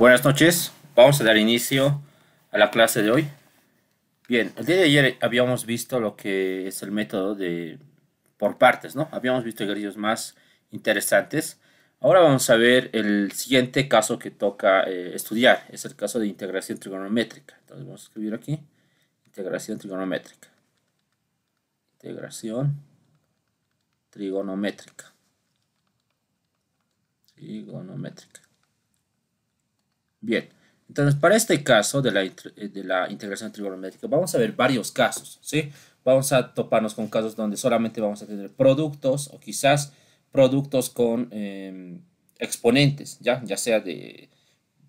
Buenas noches, vamos a dar inicio a la clase de hoy. Bien, el día de ayer habíamos visto lo que es el método de por partes, ¿no? Habíamos visto ejercicios más interesantes. Ahora vamos a ver el siguiente caso que toca eh, estudiar, es el caso de integración trigonométrica. Entonces vamos a escribir aquí, integración trigonométrica. Integración trigonométrica. Trigonométrica. Bien, entonces para este caso eh, de la, integración trigonométrica vamos a ver varios casos, ¿sí? Vamos a toparnos con casos donde solamente vamos a tener productos o quizás productos con em, exponentes, ¿ya? Ya sea de,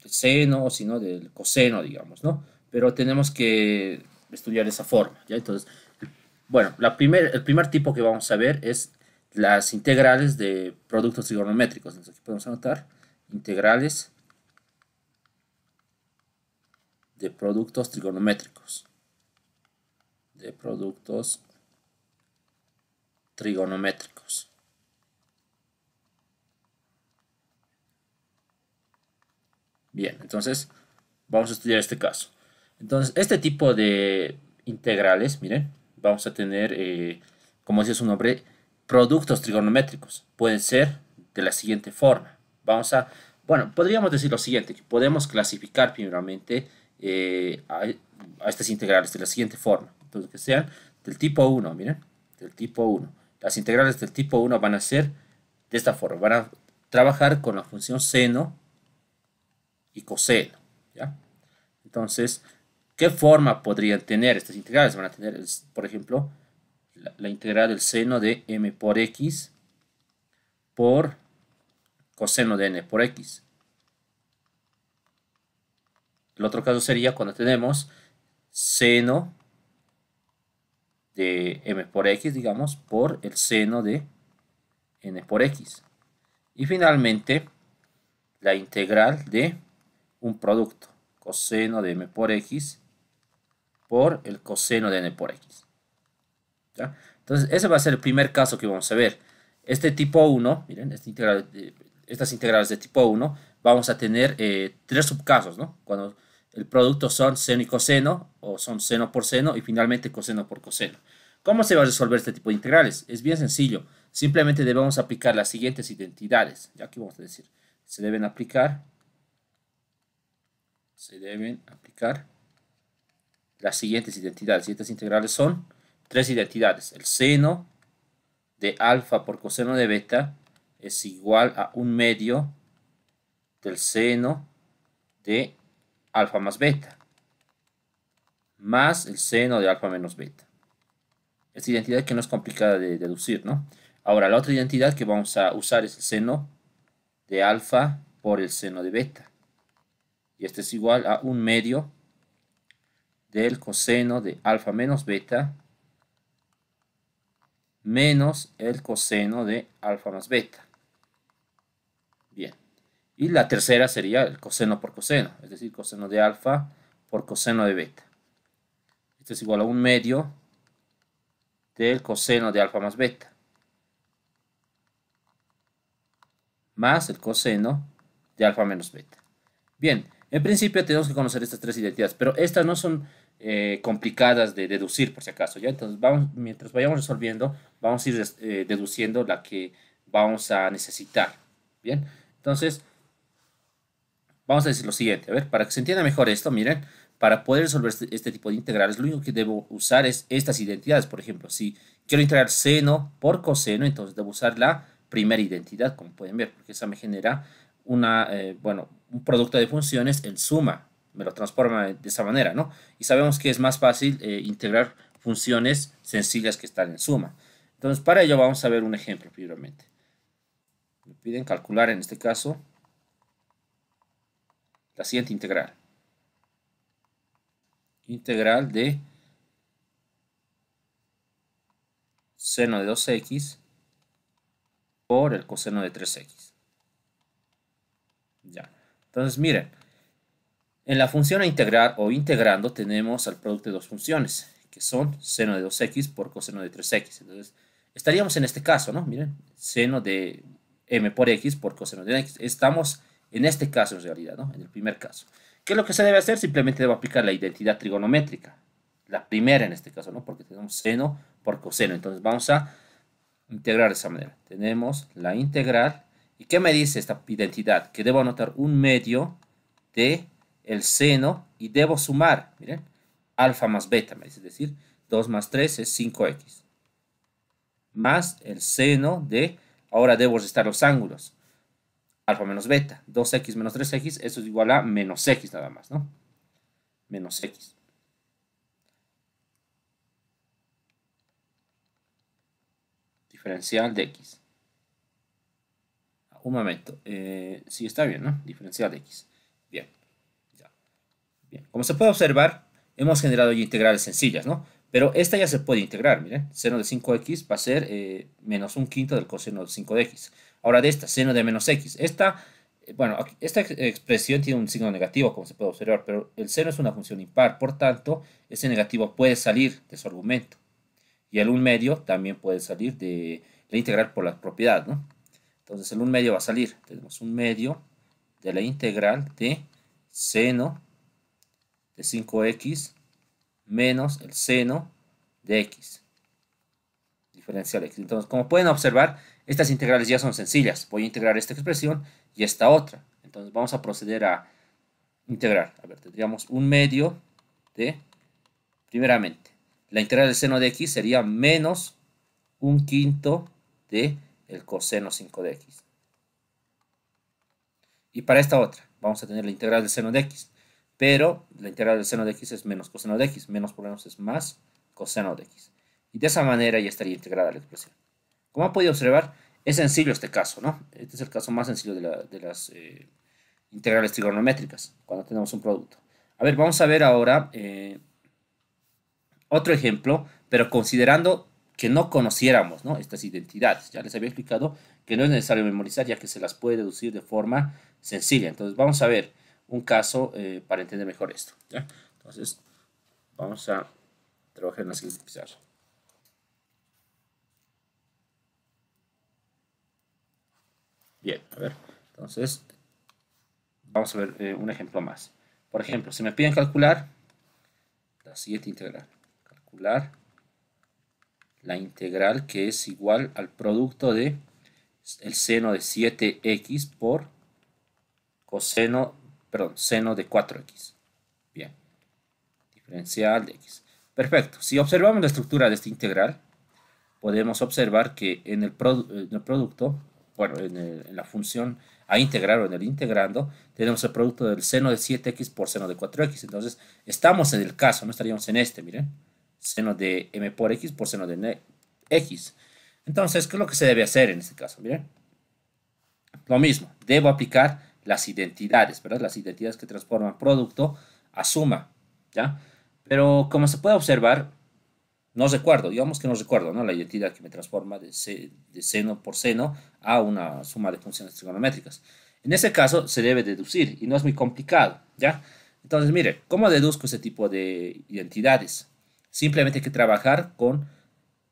seno o sino del coseno, digamos, ¿no? Pero tenemos que estudiar esa forma, ¿ya? Entonces, bueno, la primer, el primer tipo que vamos a ver es las integrales de productos trigonométricos. Entonces aquí podemos anotar integrales de productos trigonométricos. De productos trigonométricos. Bien, entonces vamos a estudiar este caso. Entonces, este tipo de integrales, miren, vamos a tener, eh, como dice su nombre, productos trigonométricos. Pueden ser de la siguiente forma. Vamos a, bueno, podríamos decir lo siguiente, podemos clasificar primeramente eh, a, estas integrales de la siguiente forma. Entonces, que sean del tipo 1, miren, del tipo 1. Las integrales del tipo 1 van a ser de esta forma, van a trabajar con la función seno y coseno, ¿ya? Entonces, ¿qué forma podrían tener estas integrales? Van a tener, por ejemplo, la, la integral del seno de m por x por coseno de n por x el otro caso sería cuando tenemos seno de m por x, digamos, por el seno de n por x. Y finalmente, la integral de un producto, coseno de m por x por el coseno de n por x. Entonces, ese va a ser el primer caso que vamos a ver. Este tipo 1, miren, eh, estas integrales de tipo 1, vamos a tener eh, tres subcasos, ¿no? Cuando el producto son seno y coseno, o son seno por seno, y finalmente coseno por coseno. ¿Cómo se va a resolver este tipo de integrales? Es bien sencillo. Simplemente debemos aplicar las siguientes identidades. Ya que vamos a decir, se deben aplicar, se deben aplicar las siguientes identidades. Y estas integrales son tres identidades. El seno de alfa por coseno de beta es igual a un medio del seno de alfa más beta, más el seno de alfa menos beta. Esta identidad que no es complicada de deducir, ¿no? Ahora, la otra identidad que vamos a usar es el seno de alfa por el seno de beta. Y este es igual a un medio del coseno de alfa menos beta menos el coseno de alfa más beta. Y la tercera sería el coseno por coseno, es decir, coseno de alfa por coseno de beta. Esto es igual a un medio del coseno de alfa más beta. Más el coseno de alfa menos beta. Bien, en principio tenemos que conocer estas tres identidades, pero estas no son eh, complicadas de deducir por si acaso. ¿ya? Entonces, vamos, mientras vayamos resolviendo, vamos a ir eh, deduciendo la que vamos a necesitar. Bien, entonces Vamos a decir lo siguiente, a ver, para que se entienda mejor esto, miren, para poder resolver este, este, tipo de integrales, lo único que debo usar es estas identidades. Por ejemplo, si quiero integrar seno por coseno, entonces debo usar la primera identidad, como pueden ver, porque esa me genera una, eh, bueno, un producto de funciones en suma, me lo transforma de esa manera, ¿no? Y sabemos que es más fácil eh, integrar funciones sencillas que están en suma. Entonces, para ello vamos a ver un ejemplo primeramente. Me piden calcular en este caso la siguiente integral. Integral de seno de 2x por el coseno de 3x. Ya. Entonces, miren, en la función a integrar o integrando tenemos al producto de dos funciones, que son seno de 2x por coseno de 3x. Entonces, estaríamos en este caso, ¿no? Miren, seno de m por x por coseno de x. Estamos en este caso, en realidad, ¿no? En el primer caso. ¿Qué es lo que se debe hacer? Simplemente debo aplicar la identidad trigonométrica. La primera en este caso, ¿no? Porque tenemos seno por coseno. Entonces vamos a integrar de esa manera. Tenemos la integral. ¿Y qué me dice esta identidad? Que debo anotar un medio de el seno y debo sumar, miren, alfa más beta, me dice, es decir, 2 más 3 es 5x. Más el seno de, ahora debo restar los ángulos alfa menos beta. 2x menos 3x, eso es igual a menos x nada más, ¿no? Menos x. Diferencial de x. Un momento. Eh, sí, está bien, ¿no? Diferencial de x. Bien. Como se puede observar, hemos generado ya integrales sencillas, ¿no? Pero esta ya se puede integrar, miren. Seno de 5x va a ser eh, menos un quinto del coseno de 5 de x. Ahora de esta, seno de menos x. Esta, eh, bueno, esta expresión tiene un signo negativo, como se puede observar, pero el seno es una función impar, por tanto, ese negativo puede salir de su argumento. Y el 1 medio también puede salir de la integral por la propiedad, ¿no? Entonces el 1 medio va a salir. Tenemos un medio de la integral de seno de 5x menos el seno de x. Diferencial x. Entonces, como pueden observar, estas integrales ya son sencillas. Voy a integrar esta expresión y esta otra. Entonces vamos a proceder a integrar. A ver, tendríamos un medio de, primeramente, la integral del seno de x sería menos un quinto de el coseno 5 de x. Y para esta otra, vamos a tener la integral del seno de x. Pero la integral del seno de x es menos coseno de x, menos por menos es más coseno de x. Y de esa manera ya estaría integrada la expresión. Como han podido observar, es sencillo este caso, ¿no? Este es el caso más sencillo de, las eh, integrales trigonométricas, cuando tenemos un producto. A ver, vamos a ver ahora eh, otro ejemplo, pero considerando que no conociéramos ¿no? estas identidades. Ya les había explicado que no es necesario memorizar, ya que se las puede deducir de forma sencilla. Entonces, vamos a ver un caso eh, para entender mejor esto. ¿ya? Entonces, vamos a trabajar en la siguiente pizarra. Bien, a ver, entonces vamos a ver eh, un ejemplo más. Por ejemplo, si me piden calcular la siguiente integral, calcular la integral que es igual al producto de el seno de 7x por coseno, perdón, seno de 4x. Bien, diferencial de x. Perfecto, si observamos la estructura de esta integral, podemos observar que en el producto bueno, en, la función a integrar o en el integrando, tenemos el producto del seno de 7x por seno de 4x. Entonces, estamos en el caso, no estaríamos en este, miren, seno de m por x por seno de x. Entonces, ¿qué es lo que se debe hacer en este caso? Miren, lo mismo, debo aplicar las identidades, ¿verdad? Las identidades que transforman producto a suma, ¿ya? Pero como se puede observar, no recuerdo, digamos que no recuerdo, ¿no? La identidad que me transforma de, seno por seno a una suma de funciones trigonométricas. En ese caso se debe deducir y no es muy complicado, ¿ya? Entonces, mire, ¿cómo deduzco ese tipo de identidades? Simplemente hay que trabajar con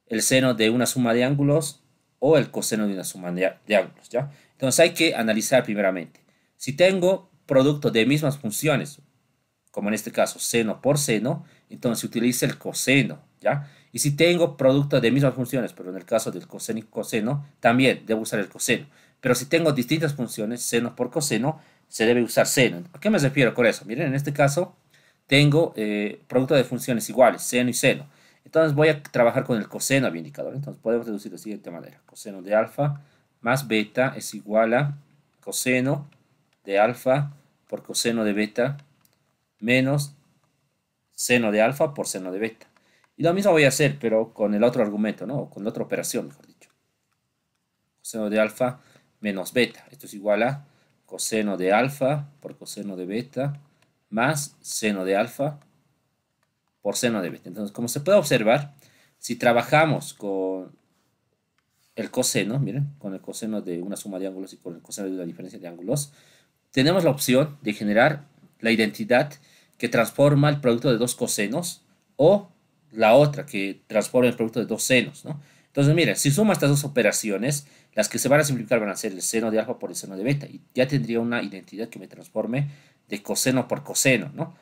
el seno de una suma de ángulos o el coseno de una suma de, ángulos, ¿ya? Entonces hay que analizar primeramente. Si tengo producto de mismas funciones, como en este caso seno por seno, entonces se utiliza el coseno, ¿ya? Y si tengo producto de mismas funciones, pero en el caso del coseno y coseno, también debo usar el coseno. Pero si tengo distintas funciones, seno por coseno, se debe usar seno. ¿A qué me refiero con eso? Miren, en este caso tengo eh, producto de funciones iguales, seno y seno. Entonces voy a trabajar con el coseno mi indicador. Entonces podemos deducir de la siguiente manera. Coseno de alfa más beta es igual a coseno de alfa por coseno de beta menos seno de alfa por seno de beta. Y lo mismo voy a hacer, pero con el otro argumento, ¿no? con la otra operación, mejor dicho. Coseno de alfa menos beta. Esto es igual a coseno de alfa por coseno de beta más seno de alfa por seno de beta. Entonces, como se puede observar, si trabajamos con el coseno, miren, con el coseno de una suma de ángulos y con el coseno de una diferencia de ángulos, tenemos la opción de generar la identidad que transforma el producto de dos cosenos o la otra que transforma el producto de dos senos, ¿no? Entonces, mira, si sumo estas dos operaciones, las que se van a simplificar van a ser el seno de alfa por el seno de beta, y ya tendría una identidad que me transforme de coseno por coseno, ¿no?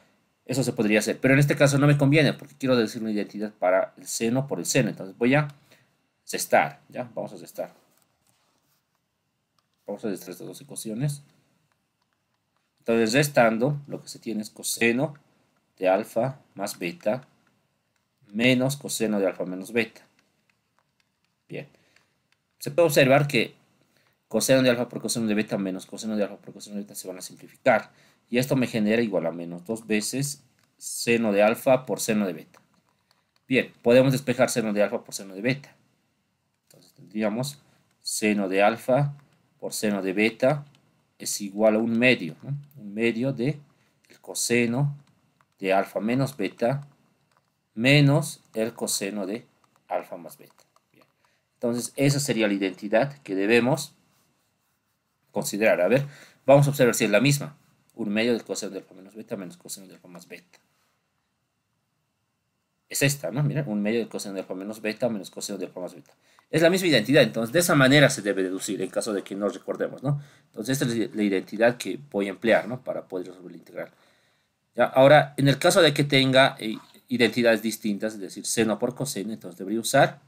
Eso se podría hacer, pero en este caso no me conviene porque quiero decir una identidad para el seno por el seno, entonces voy a cestar, ¿ya? Vamos a cestar. Vamos a restar estas dos ecuaciones. Entonces, restando, lo que se tiene es coseno de alfa más beta menos coseno de alfa menos beta. Bien. Se puede observar que coseno de alfa por coseno de beta menos coseno de alfa por coseno de beta se van a simplificar. Y esto me genera igual a menos dos veces seno de alfa por seno de beta. Bien, podemos despejar seno de alfa por seno de beta. Entonces tendríamos seno de alfa por seno de beta es igual a un medio, ¿no? un medio de el coseno de alfa menos beta menos el coseno de alfa más beta. Entonces, esa sería la identidad que debemos considerar. A ver, vamos a observar si es la misma. Un medio del coseno de alfa menos beta menos coseno de alfa más beta. Es esta, ¿no? Miren, un medio del coseno de alfa menos beta menos coseno de alfa más beta. Es la misma identidad, entonces de esa manera se debe deducir en caso de que no recordemos, ¿no? Entonces esta es la identidad que voy a emplear, ¿no? Para poder resolver la integral. Ahora, en el caso de que tenga eh, identidades distintas, es decir, seno por coseno, entonces debería usar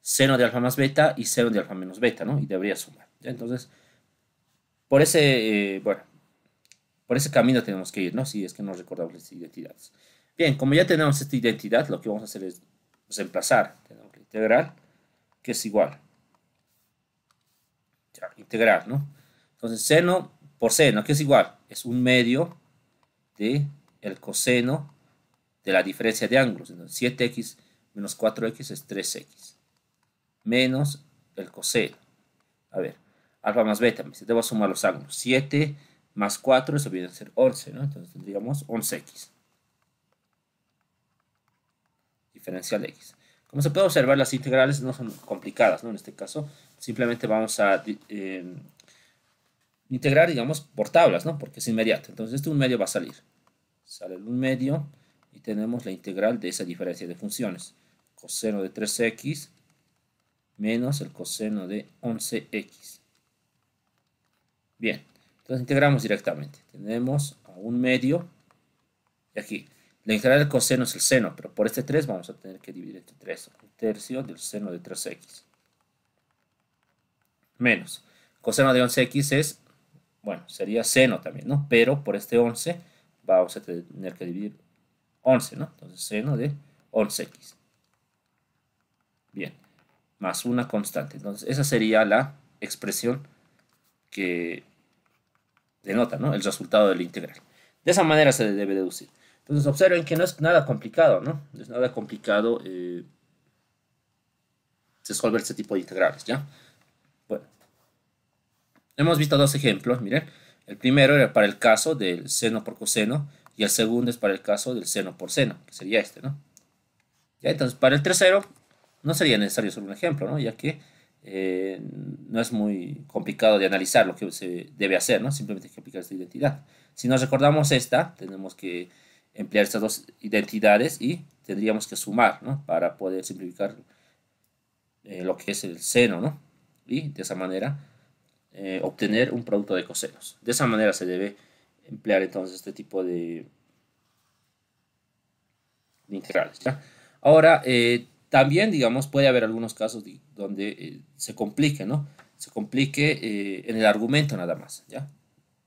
seno de alfa más beta y seno de alfa menos beta, ¿no? Y debería sumar. Entonces, por ese, eh, bueno, por ese camino tenemos que ir, ¿no? Si es que no recordamos las identidades. Bien, como ya tenemos esta identidad, lo que vamos a hacer es reemplazar. Pues, tenemos que integrar, que es igual. Ya, ¿no? Entonces, seno por seno, que es igual, es un medio de el coseno de la diferencia de ángulos. Entonces 7x menos 4x es 3x. Menos el coseno. A ver, alfa más beta, Si debo sumar los ángulos. 7 más 4, eso viene a ser 11, ¿no? Entonces tendríamos 11x. Diferencial x. Como se puede observar, las integrales no son complicadas, ¿no? En este caso, simplemente vamos a em, integrar, digamos, por tablas, ¿no? Porque es inmediato. Entonces, este un medio va a salir. Sale el 1 medio y tenemos la integral de esa diferencia de funciones. Coseno de 3x menos el coseno de 11x. Bien, entonces integramos directamente. Tenemos un medio y aquí. La integral del coseno es el seno, pero por este 3 vamos a tener que dividir este 3. Un tercio del seno de 3x. Menos. Coseno de 11x es, bueno, sería seno también, ¿no? Pero por este 11 vamos a tener que dividir 11, ¿no? Entonces seno de 11x. Bien, más una constante. Entonces esa sería la expresión que denota ¿no? el resultado de la integral. De esa manera se debe deducir. Entonces observen que no es nada complicado, ¿no? No es nada complicado eh, resolver este tipo de integrales, ¿ya? Bueno, hemos visto dos ejemplos, miren. El primero era para el caso del seno por coseno y el segundo es para el caso del seno por seno, que sería este, ¿no? ¿Ya? Entonces, para el tercero no sería necesario hacer un ejemplo, ¿no? Ya que eh, no es muy complicado de analizar lo que se debe hacer, ¿no? Simplemente hay que aplicar esta identidad. Si nos recordamos esta, tenemos que emplear estas dos identidades y tendríamos que sumar, ¿no? Para poder simplificar eh, lo que es el seno, ¿no? Y de esa manera eh, obtener un producto de cosenos. De esa manera se debe emplear entonces este tipo de, integrales. Ahora, eh, también, digamos, puede haber algunos casos donde eh, se complique, ¿no? Se complique eh, en el argumento nada más, ¿ya?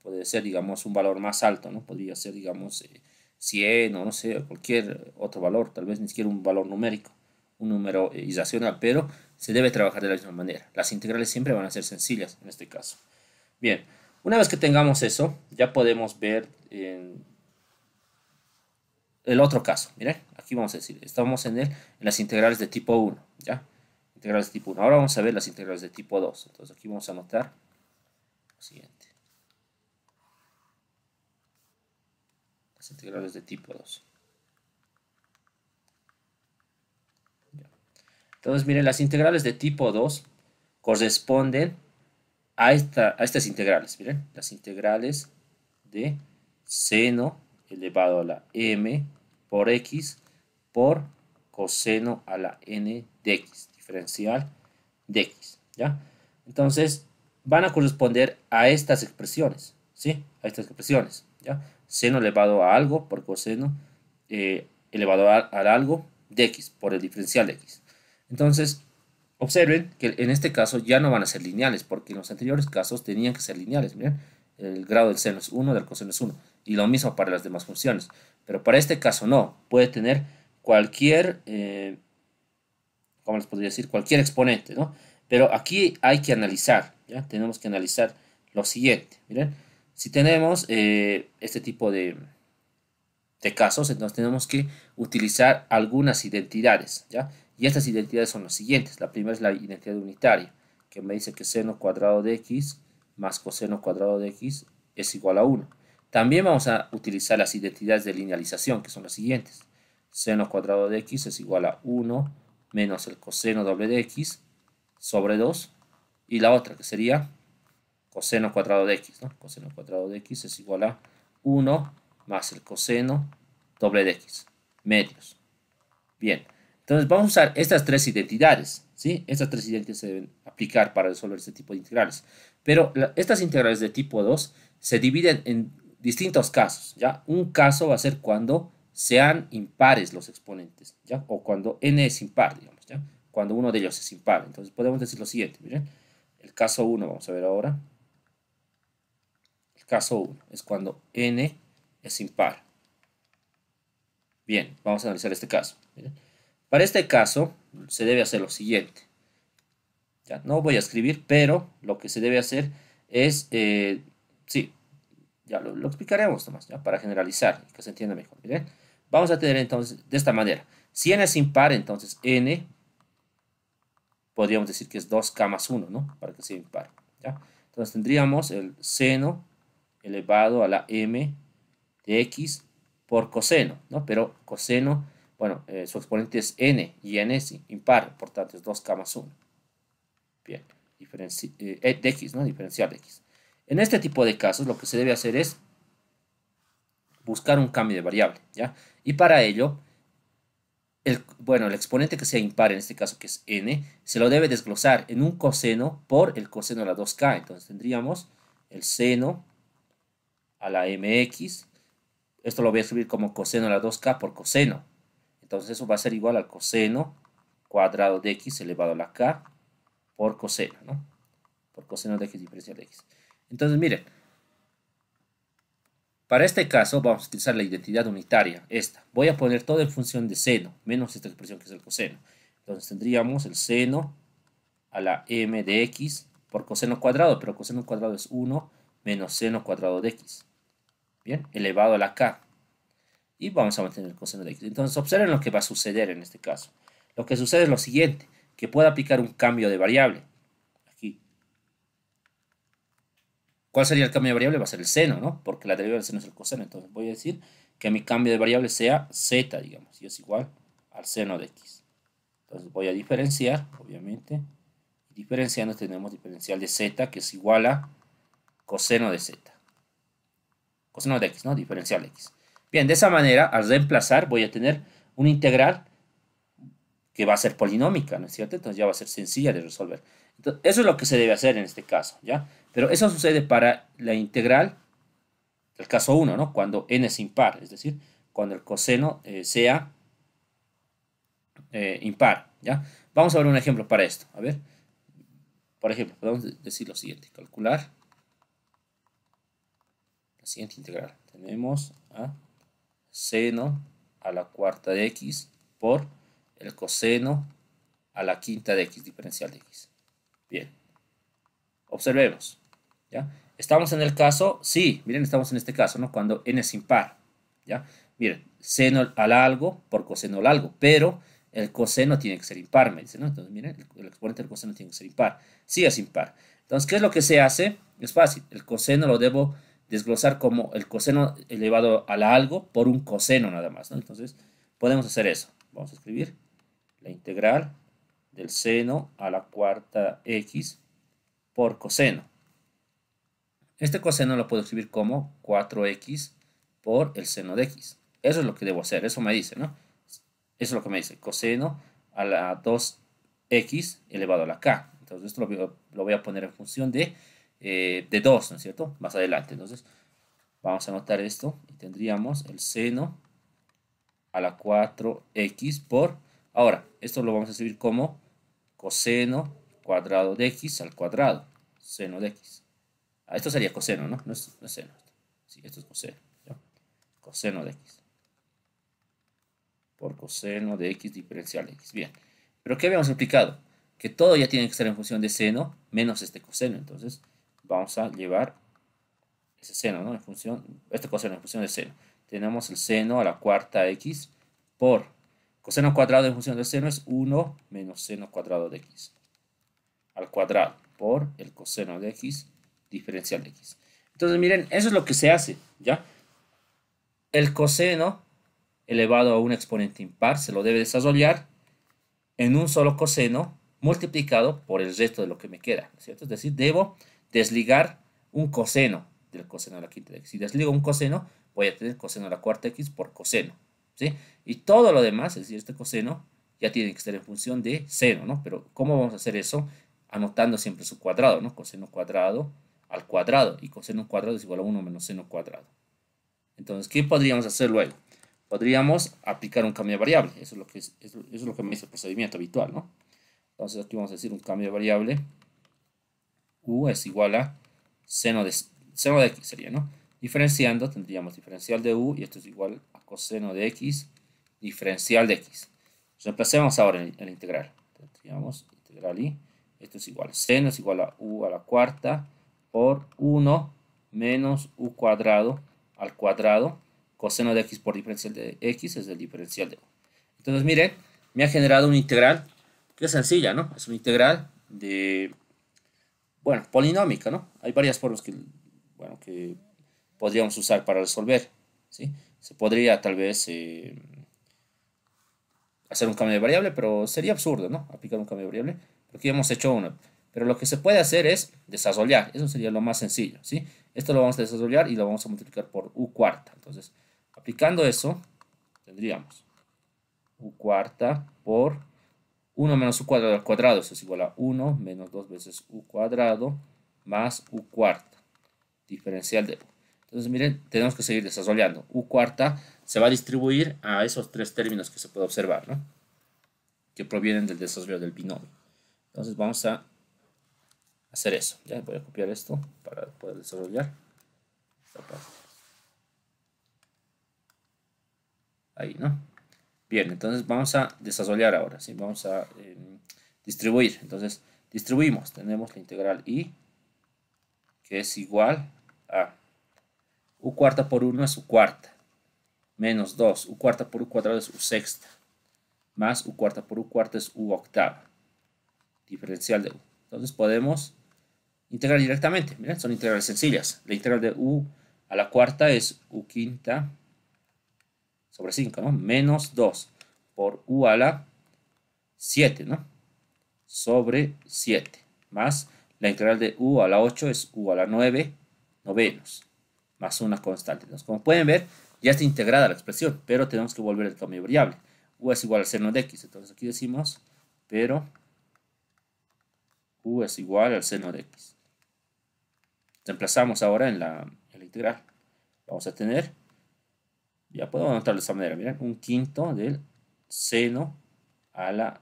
Puede ser, digamos, un valor más alto, ¿no? Podría ser, digamos, 100 o no sé, cualquier otro valor, tal vez ni siquiera un valor numérico, un número irracional, pero se debe trabajar de la misma manera. Las integrales siempre van a ser sencillas en este caso. Bien. Una vez que tengamos eso, ya podemos ver el otro caso. Miren, aquí vamos a decir, estamos en, el, las integrales de tipo 1, ¿ya? Integrales de tipo 1. Ahora vamos a ver las integrales de tipo 2. Entonces aquí vamos a anotar lo siguiente. Las integrales de tipo 2. Entonces, miren, las integrales de tipo 2 corresponden a, estas integrales, miren, las integrales de seno elevado a la m por x por coseno a la n de x, diferencial de x, ¿ya? Entonces, van a corresponder a estas expresiones, ¿sí? A estas expresiones, ¿ya? Seno elevado a algo por coseno eh, elevado a, a algo de x por el diferencial de x. Entonces, Observen que en este caso ya no van a ser lineales, porque en los anteriores casos tenían que ser lineales. Miren, el grado del seno es 1, del coseno es 1. Y lo mismo para las demás funciones. Pero para este caso no, puede tener cualquier, eh, ¿cómo les podría decir? Cualquier exponente, ¿no? Pero aquí hay que analizar, ¿ya? Tenemos que analizar lo siguiente, miren. Si tenemos eh, este tipo de, de casos, entonces tenemos que utilizar algunas identidades, ¿ya? Y estas identidades son las siguientes. La primera es la identidad unitaria, que me dice que seno cuadrado de x más coseno cuadrado de x es igual a 1. También vamos a utilizar las identidades de linealización, que son las siguientes. Seno cuadrado de x es igual a 1 menos el coseno doble de x sobre 2. Y la otra, que sería coseno cuadrado de x. ¿no? Coseno cuadrado de x es igual a 1 más el coseno doble de x. Medios. Bien. Entonces vamos a usar estas tres identidades, ¿sí? Estas tres identidades se deben aplicar para resolver este tipo de integrales. Pero estas integrales de tipo 2 se dividen en distintos casos, ¿ya? Un caso va a ser cuando sean impares los exponentes, ¿ya? O cuando n es impar, digamos, ¿ya? Cuando uno de ellos es impar. Entonces podemos decir lo siguiente, miren. El caso 1, vamos a ver ahora. El caso 1 es cuando n es impar. Bien, vamos a analizar este caso. Para este caso se debe hacer lo siguiente. Ya, no voy a escribir, pero lo que se debe hacer es, eh, sí, ya lo, explicaremos nomás, ya, para generalizar que se entienda mejor. ¿bien? vamos a tener entonces de esta manera. Si n es impar, entonces n podríamos decir que es 2k más 1, ¿no? Para que sea impar. Entonces tendríamos el seno elevado a la m de x por coseno, ¿no? Pero coseno bueno, eh, su exponente es n y n es impar, por tanto es 2, k más 1. Bien, eh, eh, de x, ¿no? Diferencial de x. En este tipo de casos lo que se debe hacer es buscar un cambio de variable, ¿ya? Y para ello, el, bueno, el exponente que sea impar, en este caso que es n, se lo debe desglosar en un coseno por el coseno a la 2k. Entonces tendríamos el seno a la mx. Esto lo voy a escribir como coseno a la 2k por coseno entonces eso va a ser igual al coseno cuadrado de x elevado a la k por coseno, ¿no? Por coseno de x diferencial de x. Entonces, miren, para este caso vamos a utilizar la identidad unitaria, esta. Voy a poner todo en función de seno, menos esta expresión que es el coseno. Entonces tendríamos el seno a la m de x por coseno cuadrado, pero coseno cuadrado es 1 menos seno cuadrado de x. Bien, elevado a la k y vamos a mantener el coseno de x. Entonces observen lo que va a suceder en este caso. Lo que sucede es lo siguiente, que puedo aplicar un cambio de variable. Aquí. ¿Cuál sería el cambio de variable? Va a ser el seno, ¿no? Porque la derivada del seno es el coseno. Entonces voy a decir que mi cambio de variable sea z, digamos, y es igual al seno de x. Entonces voy a diferenciar, obviamente. Diferenciando tenemos diferencial de z, que es igual a coseno de z. Coseno de x, ¿no? Diferencial de x. Bien, de esa manera, al reemplazar, voy a tener una integral que va a ser polinómica, ¿no es cierto? Entonces ya va a ser sencilla de resolver. Entonces, eso es lo que se debe hacer en este caso, ¿ya? Pero eso sucede para la integral del caso 1, ¿no? Cuando n es impar, es decir, cuando el coseno eh, sea eh, impar, ¿ya? Vamos a ver un ejemplo para esto, a ver. Por ejemplo, podemos decir lo siguiente, calcular la siguiente integral. Tenemos a seno a la cuarta de x por el coseno a la quinta de x diferencial de x. Bien. Observemos. ¿ya? Estamos en el caso, sí, miren, estamos en este caso, ¿no? Cuando n es impar. ¿ya? Miren, seno al algo por coseno al algo, pero el coseno tiene que ser impar, me dicen, ¿no? Entonces, miren, el exponente del coseno tiene que ser impar. Sí es impar. Entonces, ¿qué es lo que se hace? Es fácil, el coseno lo debo desglosar como el coseno elevado a la algo por un coseno nada más. ¿no? Entonces, podemos hacer eso. Vamos a escribir la integral del seno a la cuarta x por coseno. Este coseno lo puedo escribir como 4x por el seno de x. Eso es lo que debo hacer, eso me dice, ¿no? Eso es lo que me dice, coseno a la 2x elevado a la k. Entonces, esto lo voy a poner en función de eh, de 2, ¿no es cierto? Más adelante. Entonces, vamos a anotar esto y tendríamos el seno a la 4x por... Ahora, esto lo vamos a escribir como coseno cuadrado de x al cuadrado, seno de x. Ah, esto sería coseno, ¿no? No es, seno. Sí, esto es coseno. Coseno de x. Por coseno de x diferencial de x. Bien. ¿Pero qué habíamos explicado? Que todo ya tiene que estar en función de seno menos este coseno. Entonces, vamos a llevar ese seno, ¿no? En función, este coseno en función de seno. Tenemos el seno a la cuarta x por coseno cuadrado en función de seno es 1 menos seno cuadrado de x al cuadrado por el coseno de x diferencial de x. Entonces, miren, eso es lo que se hace, ¿ya? El coseno elevado a un exponente impar se lo debe desarrollar en un solo coseno multiplicado por el resto de lo que me queda, ¿cierto? Es decir, debo desligar un coseno del coseno de la quinta de x. Si desligo un coseno, voy a tener coseno de la cuarta x por coseno. ¿sí? Y todo lo demás, es decir, este coseno, ya tiene que estar en función de seno, ¿no? Pero ¿cómo vamos a hacer eso? Anotando siempre su cuadrado, ¿no? Coseno cuadrado al cuadrado. Y coseno cuadrado es igual a 1 menos seno cuadrado. Entonces, ¿qué podríamos hacer luego? Podríamos aplicar un cambio de variable. Eso es lo que, es, eso es lo que me dice el procedimiento habitual, ¿no? Entonces, aquí vamos a decir un cambio de variable u es igual a seno de, seno de X sería, ¿no? Diferenciando tendríamos diferencial de U y esto es igual a coseno de X diferencial de X. Reemplacemos ahora en el integral. Tendríamos integral Y. Esto es igual a seno es igual a U a la cuarta por 1 menos U cuadrado al cuadrado. Coseno de X por diferencial de X es el diferencial de U. Entonces miren, me ha generado una integral que es sencilla, ¿no? Es un integral de bueno, polinómica, ¿no? Hay varias formas que, bueno, que podríamos usar para resolver, ¿sí? Se podría tal vez eh, hacer un cambio de variable, pero sería absurdo, ¿no? Aplicar un cambio de variable, porque hemos hecho uno. Pero lo que se puede hacer es desarrollar, eso sería lo más sencillo, ¿sí? Esto lo vamos a desarrollar y lo vamos a multiplicar por u cuarta. Entonces, aplicando eso, tendríamos u cuarta por 1 menos u cuadrado al cuadrado, es igual a 1 menos 2 veces u cuadrado más u cuarta, diferencial de u. Entonces, miren, tenemos que seguir desarrollando. u cuarta se va a distribuir a esos tres términos que se puede observar, ¿no? que provienen del desarrollo del binomio. Entonces vamos a hacer eso. Ya voy a copiar esto para poder desarrollar Ahí, ¿no? Bien, entonces vamos a desarrollar ahora, ¿sí? vamos a em, distribuir. Entonces distribuimos, tenemos la integral i, que es igual a u cuarta por 1 es u cuarta, menos 2, u cuarta por u cuadrado es u sexta, más u cuarta por u cuarta es u octava, diferencial de u. Entonces podemos integrar directamente, son integrales sencillas. La integral de u a la cuarta es u quinta sobre 5, ¿no? Menos 2 por u a la 7, ¿no? Sobre 7, más la integral de u a la 8 es u a la 9 novenos, más una constante. Entonces, como pueden ver, ya está integrada la expresión, pero tenemos que volver el cambio variable. u es igual al seno de x, entonces aquí decimos, pero u es igual al seno de x. Reemplazamos ahora en la integral. Vamos a tener ya puedo anotar de esa manera, miren, un quinto del seno a la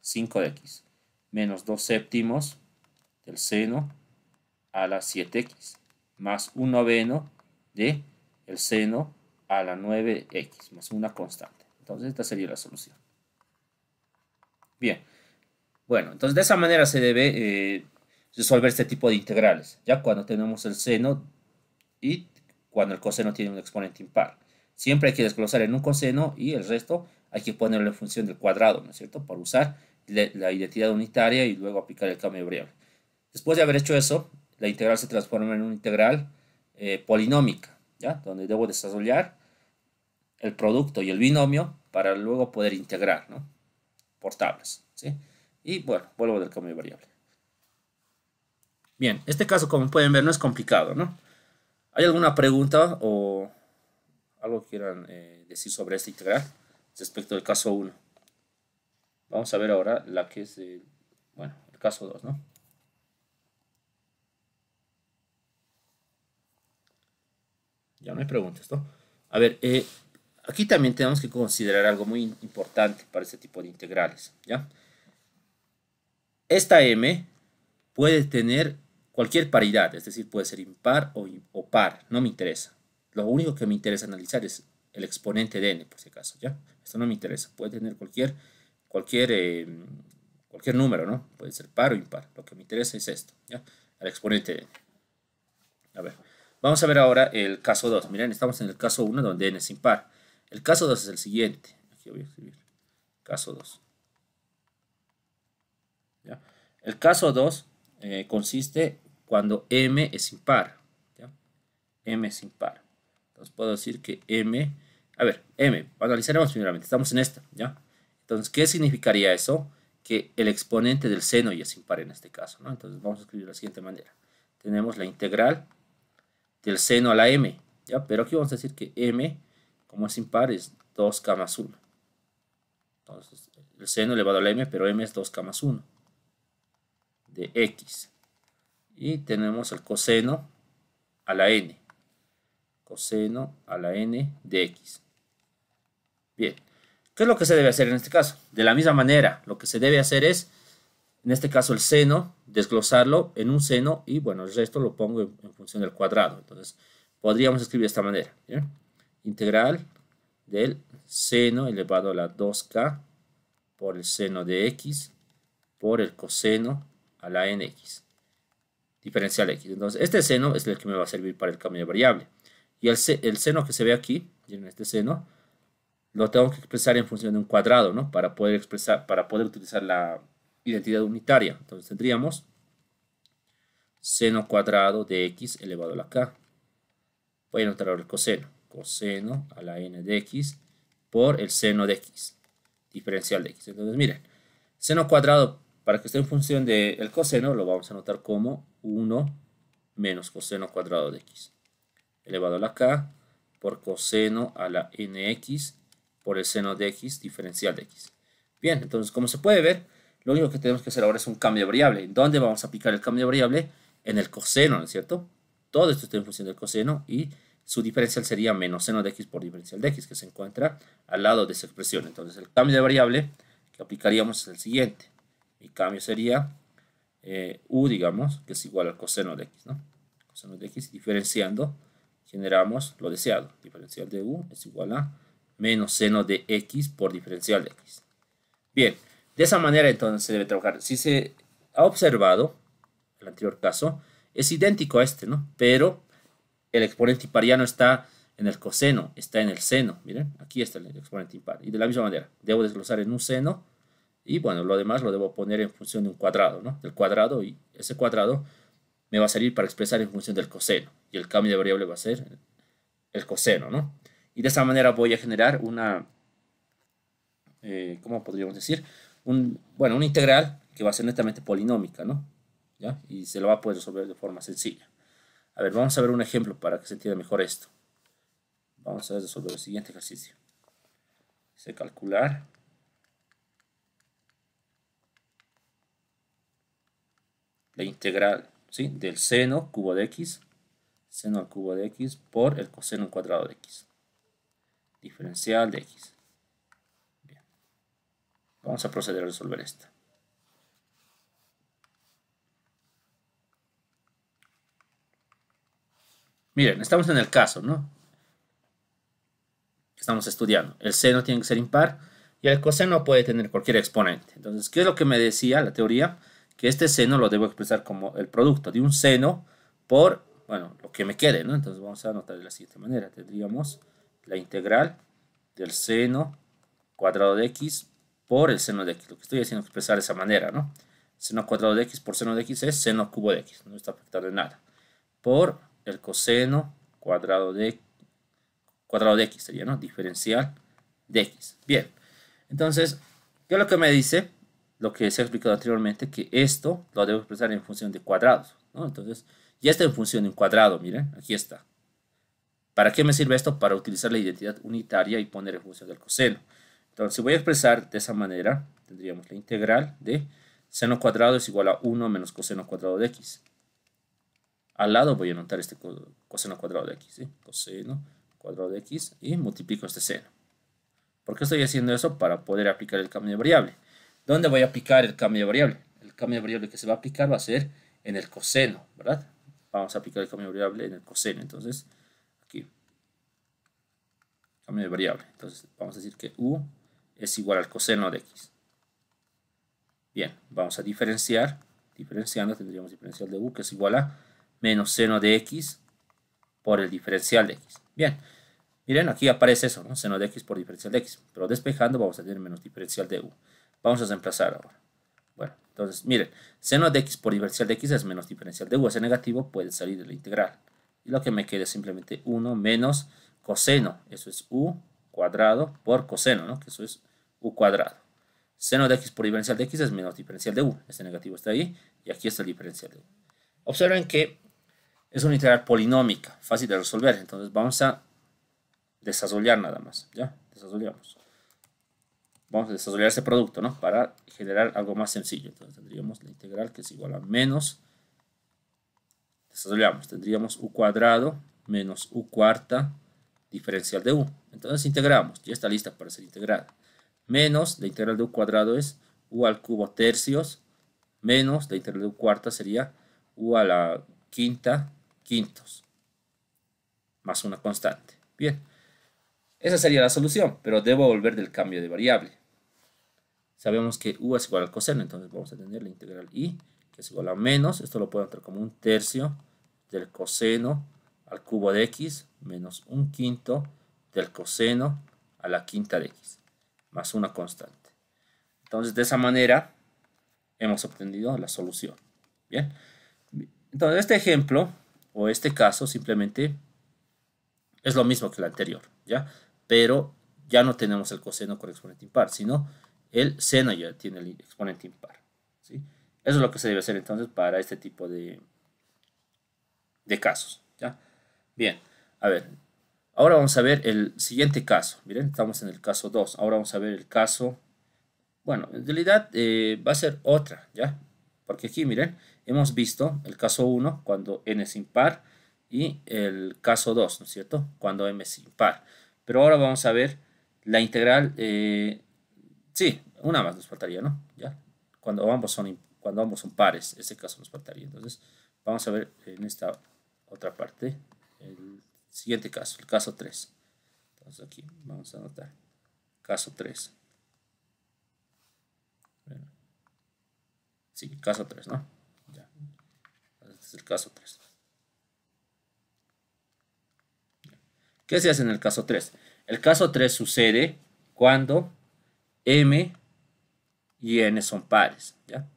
5 x, menos 2 séptimos del seno a la 7x, más un noveno de el seno a la 9x, más una constante. Entonces esta sería la solución. Bien, bueno, entonces de esa manera se debe eh, resolver este tipo de integrales, ya cuando tenemos el seno y cuando el coseno tiene un exponente impar. Siempre hay que desglosar en un coseno y el resto hay que ponerlo en función del cuadrado, ¿no es cierto? Para usar la identidad unitaria y luego aplicar el cambio de variable. Después de haber hecho eso, la integral se transforma en una integral eh, polinómica, ¿ya? Donde debo desarrollar el producto y el binomio para luego poder integrar, ¿no? Por tablas, ¿sí? Y bueno, vuelvo del cambio de variable. Bien, este caso como pueden ver no es complicado, ¿no? ¿Hay alguna pregunta o algo quieran eh, decir sobre esta integral respecto del caso 1. Vamos a ver ahora la que es, eh, bueno, el caso 2, ¿no? Ya no hay preguntas, ¿no? A ver, eh, aquí también tenemos que considerar algo muy importante para este tipo de integrales, ¿ya? Esta m puede tener cualquier paridad, es decir, puede ser impar o par, no me interesa. Lo único que me interesa analizar es el exponente de n, por si acaso, ¿ya? Esto no me interesa, puede tener cualquier, cualquier, eh, cualquier número, ¿no? Puede ser par o impar, lo que me interesa es esto, ¿ya? El exponente de n. A ver, vamos a ver ahora el caso 2. Miren, estamos en el caso 1 donde n es impar. El caso 2 es el siguiente. Aquí voy a escribir. Caso 2. El caso 2 eh, consiste cuando m es impar. m es impar. Entonces puedo decir que M, a ver, M, analizaremos primeramente, estamos en esta, ¿ya? Entonces, ¿qué significaría eso? Que el exponente del seno ya es impar en este caso, ¿no? Entonces vamos a escribir de la siguiente manera. Tenemos la integral del seno a la M, ¿ya? Pero aquí vamos a decir que M, como es impar, es 2 k más 1. Entonces, el seno elevado a la M, pero M es 2 k más 1 de X. Y tenemos el coseno a la N coseno a la n de x. Bien, ¿qué es lo que se debe hacer en este caso? De la misma manera, lo que se debe hacer es, en este caso el seno, desglosarlo en un seno y bueno, el resto lo pongo en, función del cuadrado. Entonces, podríamos escribir de esta manera. Integral del seno elevado a la 2k por el seno de x por el coseno a la nx diferencial x. Entonces, este seno es el que me va a servir para el cambio de variable. Y el, seno que se ve aquí, en este seno, lo tengo que expresar en función de un cuadrado, ¿no? Para poder expresar, para poder utilizar la identidad unitaria. Entonces tendríamos seno cuadrado de x elevado a la k. Voy a anotar ahora el coseno. Coseno a la n de x por el seno de x, diferencial de x. Entonces miren, seno cuadrado, para que esté en función del coseno, lo vamos a anotar como 1 menos coseno cuadrado de x elevado a la k por coseno a la nx por el seno de x diferencial de x. Bien, entonces como se puede ver, lo único que tenemos que hacer ahora es un cambio de variable. ¿Dónde vamos a aplicar el cambio de variable? En el coseno, ¿no es cierto? Todo esto está en función del coseno y su diferencial sería menos seno de x por diferencial de x, que se encuentra al lado de esa expresión. Entonces el cambio de variable que aplicaríamos es el siguiente. Mi cambio sería eh, u, digamos, que es igual al coseno de x, ¿no? Coseno de x diferenciando generamos lo deseado. Diferencial de u es igual a menos seno de x por diferencial de x. Bien, de esa manera entonces se debe trabajar. Si se ha observado, el anterior caso, es idéntico a este, ¿no? Pero el exponente no está en el coseno, está en el seno. Miren, aquí está el exponente impar. Y de la misma manera, debo desglosar en un seno y bueno, lo demás lo debo poner en función de un cuadrado, ¿no? Del cuadrado y ese cuadrado me va a salir para expresar en función del coseno. Y el cambio de variable va a ser el coseno, ¿no? Y de esa manera voy a generar una, eh, ¿cómo podríamos decir? Un, bueno, una integral que va a ser netamente polinómica, ¿no? Y se lo va a poder resolver de forma sencilla. A ver, vamos a ver un ejemplo para que se entienda mejor esto. Vamos a resolver el siguiente ejercicio. Se calcular la integral del seno cubo de x, seno al cubo de x por el coseno cuadrado de x. Diferencial de x. Bien. Vamos a proceder a resolver esto. Miren, estamos en el caso, ¿no? Estamos estudiando. El seno tiene que ser impar y el coseno puede tener cualquier exponente. Entonces, ¿qué es lo que me decía la teoría? que este seno lo debo expresar como el producto de un seno por, bueno, lo que me quede, ¿no? Entonces vamos a anotar de la siguiente manera. Tendríamos la integral del seno cuadrado de x por el seno de x. Lo que estoy haciendo es expresar de esa manera, ¿no? Seno cuadrado de x por seno de x es seno cubo de x, no está afectando en nada. Por el coseno cuadrado de, cuadrado de x sería, ¿no? Diferencial de x. Bien, entonces, ¿qué es lo que me dice? lo que se ha explicado anteriormente, que esto lo debo expresar en función de cuadrados. ¿no? Entonces, ya está en función de un cuadrado, miren, aquí está. ¿Para qué me sirve esto? Para utilizar la identidad unitaria y poner en función del coseno. Entonces, si voy a expresar de esa manera, tendríamos la integral de seno cuadrado es igual a 1 menos coseno cuadrado de x. Al lado voy a anotar este coseno cuadrado de x, coseno cuadrado de x, y multiplico este seno. ¿Por qué estoy haciendo eso? Para poder aplicar el cambio de variable. ¿Dónde voy a aplicar el cambio de variable? El cambio de variable que se va a aplicar va a ser en el coseno, ¿verdad? Vamos a aplicar el cambio de variable en el coseno. Entonces, aquí. Cambio de variable. Entonces, vamos a decir que u es igual al coseno de x. Bien, vamos a diferenciar. Diferenciando tendríamos diferencial de u que es igual a menos seno de x por el diferencial de x. Bien, miren, aquí aparece eso, ¿no? Seno de x por diferencial de x. Pero despejando vamos a tener menos diferencial de u. Vamos a reemplazar ahora. Bueno, entonces, miren, seno de x por diferencial de x es menos diferencial de u. Ese negativo puede salir de la integral. Y lo que me queda es simplemente 1 menos coseno. Eso es u cuadrado por coseno, ¿no? Que eso es u cuadrado. Seno de x por diferencial de x es menos diferencial de u. Ese negativo está ahí y aquí está el diferencial de u. Observen que es una integral polinómica, fácil de resolver. Entonces vamos a desarrollar nada más. ¿Ya? Desarrollamos vamos a desarrollar ese producto, ¿no? Para generar algo más sencillo. Entonces tendríamos la integral que es igual a menos, desarrollamos, tendríamos u cuadrado menos u cuarta diferencial de u. Entonces integramos, ya está lista para ser integrada. Menos la integral de u cuadrado es u al cubo tercios, menos la integral de u cuarta sería u a la quinta quintos, más una constante. Bien. Esa sería la solución, pero debo volver del cambio de variable. Sabemos que u es igual al coseno, entonces vamos a tener la integral i, que es igual a menos, esto lo puedo hacer como un tercio del coseno al cubo de x, menos un quinto del coseno a la quinta de x, más una constante. Entonces, de esa manera, hemos obtenido la solución. Bien, entonces este ejemplo, o este caso, simplemente es lo mismo que el anterior, ¿ya? pero ya no tenemos el coseno con exponente impar, sino el seno ya tiene el exponente impar. ¿sí? Eso es lo que se debe hacer entonces para este tipo de, de casos. ¿ya? Bien, a ver, ahora vamos a ver el siguiente caso. Miren, estamos en el caso 2. Ahora vamos a ver el caso... Bueno, en realidad eh, va a ser otra, ¿ya? Porque aquí, miren, hemos visto el caso 1 cuando n es impar y el caso 2, ¿no es cierto? Cuando m es impar. Pero ahora vamos a ver la integral. Eh, sí, una más nos faltaría, ¿no? Ya. Cuando ambos son, cuando ambos son pares, ese caso nos faltaría. Entonces, vamos a ver en esta otra parte el siguiente caso, el caso 3. Entonces aquí vamos a anotar. Caso 3. Sí, caso 3, ¿no? Ya. Este es el caso 3. ¿Qué se hace en el caso 3? El caso 3 sucede cuando m y n son pares. ¿ya?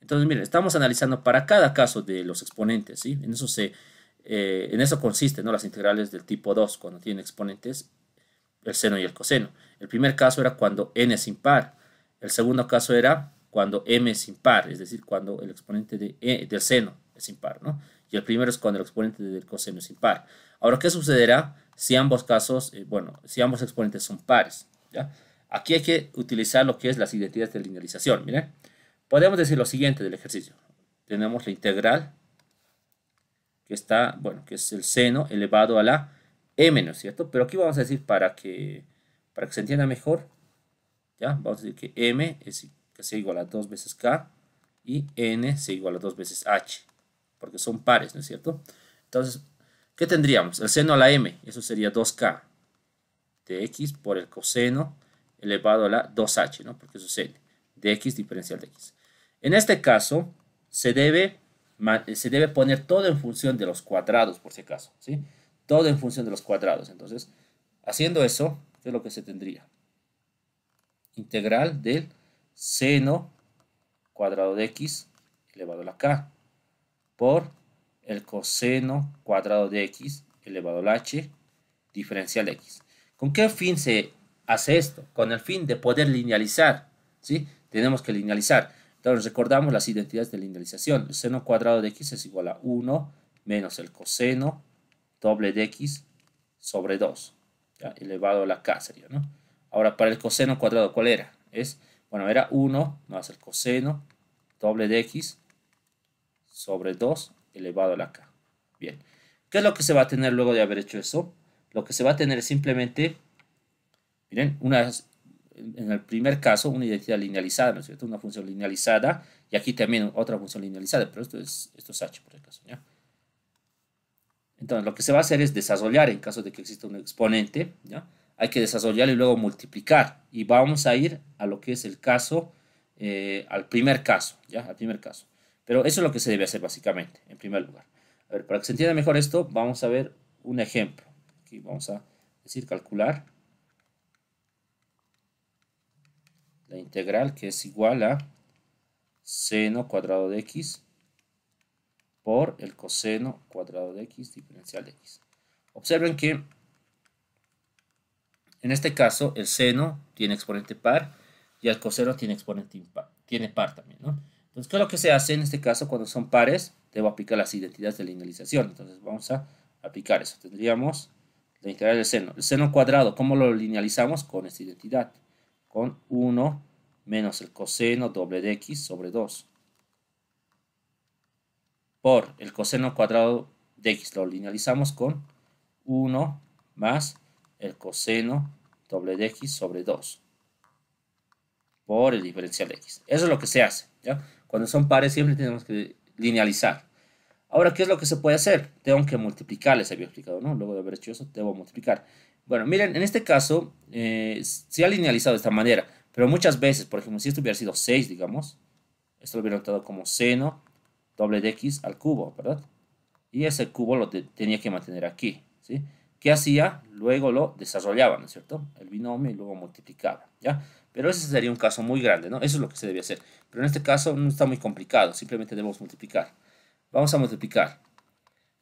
Entonces, miren, estamos analizando para cada caso de los exponentes. ¿sí? En, eso se, eh, en eso consiste ¿no? las integrales del tipo 2 cuando tienen exponentes el seno y el coseno. El primer caso era cuando n es impar. El segundo caso era cuando m es impar, es decir, cuando el exponente de e, del seno es impar, ¿no? Y el primero es cuando el exponente del coseno es impar. Ahora, ¿qué sucederá si ambos casos, eh, bueno, si ambos exponentes son pares? ¿ya? Aquí hay que utilizar lo que es las identidades de linealización, miren. Podemos decir lo siguiente del ejercicio. Tenemos la integral, que está, bueno, que es el seno elevado a la e m, ¿no es cierto? Pero aquí vamos a decir para que, para que se entienda mejor, ¿ya? Vamos a decir que m es, sea igual a 2 veces k y n es igual a 2 veces h porque son pares, ¿no es cierto? Entonces, ¿qué tendríamos? El seno a la m, eso sería 2k de x por el coseno elevado a la 2h, ¿no? Porque eso es n, de x diferencial de x. En este caso, se debe, se debe poner todo en función de los cuadrados, por si acaso, ¿sí? Todo en función de los cuadrados. Entonces, haciendo eso, ¿qué es lo que se tendría? Integral del seno cuadrado de x elevado a la k por el coseno cuadrado de x elevado al h diferencial x. ¿Con qué fin se hace esto? Con el fin de poder linealizar, ¿sí? Tenemos que linealizar. Entonces recordamos las identidades de linealización. El seno cuadrado de x es igual a 1 menos el coseno doble de x sobre 2, elevado a la k sería, ¿no? Ahora, para el coseno cuadrado, ¿cuál era? Es, bueno, era 1 más el coseno doble de x sobre 2 elevado a la k. Bien, ¿qué es lo que se va a tener luego de haber hecho eso? Lo que se va a tener es simplemente, miren, en el primer caso una identidad linealizada, ¿no es cierto? Una función linealizada y aquí también otra función linealizada, pero esto es, esto h por el caso, ¿ya? Entonces lo que se va a hacer es desarrollar en caso de que exista un exponente, ¿ya? Hay que desarrollar y luego multiplicar y vamos a ir a lo que es el caso, eh, al primer caso, ¿ya? Al primer caso. Pero eso es lo que se debe hacer básicamente, en primer lugar. A ver, para que se entienda mejor esto, vamos a ver un ejemplo. Aquí vamos a decir calcular la integral que es igual a seno cuadrado de x por el coseno cuadrado de x diferencial de x. Observen que en este caso el seno tiene exponente par y el coseno tiene exponente impar, tiene par también, ¿no? Entonces, ¿qué es lo que se hace en este caso cuando son pares? Debo aplicar las identidades de linealización. Entonces, vamos a aplicar eso. Tendríamos la integral del seno. El seno cuadrado, ¿cómo lo linealizamos? Con esta identidad. Con 1 menos el coseno doble de x sobre 2. Por el coseno cuadrado de x lo linealizamos con 1 más el coseno doble de x sobre 2 por el diferencial de x. Eso es lo que se hace. ¿ya? Cuando son pares siempre tenemos que linealizar. Ahora, ¿qué es lo que se puede hacer? Tengo que multiplicar, les había explicado, ¿no? Luego de haber hecho eso, debo multiplicar. Bueno, miren, en este caso eh, se ha linealizado de esta manera, pero muchas veces, por ejemplo, si esto hubiera sido 6, digamos, esto lo hubiera notado como seno doble de x al cubo, ¿verdad? Y ese cubo lo tenía que mantener aquí, ¿sí? ¿Qué hacía? Luego lo desarrollaban, ¿no es cierto? El binomio y luego multiplicaba, ¿ya? Pero ese sería un caso muy grande, ¿no? Eso es lo que se debe hacer. Pero en este caso no está muy complicado, simplemente debemos multiplicar. Vamos a multiplicar.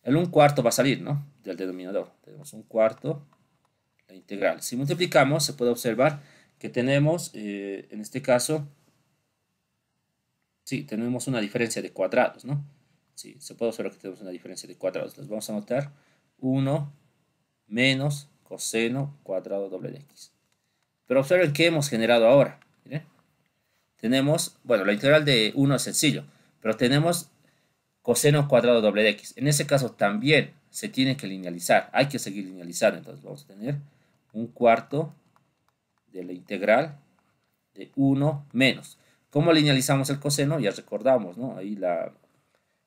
El 1 cuarto va a salir, ¿no? Del denominador. Tenemos un cuarto, la integral. Si multiplicamos, se puede observar que tenemos, eh, en este caso, sí, tenemos una diferencia de cuadrados, ¿no? Sí, se puede observar que tenemos una diferencia de cuadrados. Los vamos a anotar 1 menos coseno cuadrado doble de x. Pero observen que hemos generado ahora. Tenemos, bueno, la integral de 1 es sencillo, pero tenemos coseno cuadrado doble de x. En ese caso también se tiene que linealizar, hay que seguir linealizando, entonces vamos a tener un cuarto de la integral de 1 menos. ¿Cómo linealizamos el coseno? Ya recordamos, ¿no? Ahí la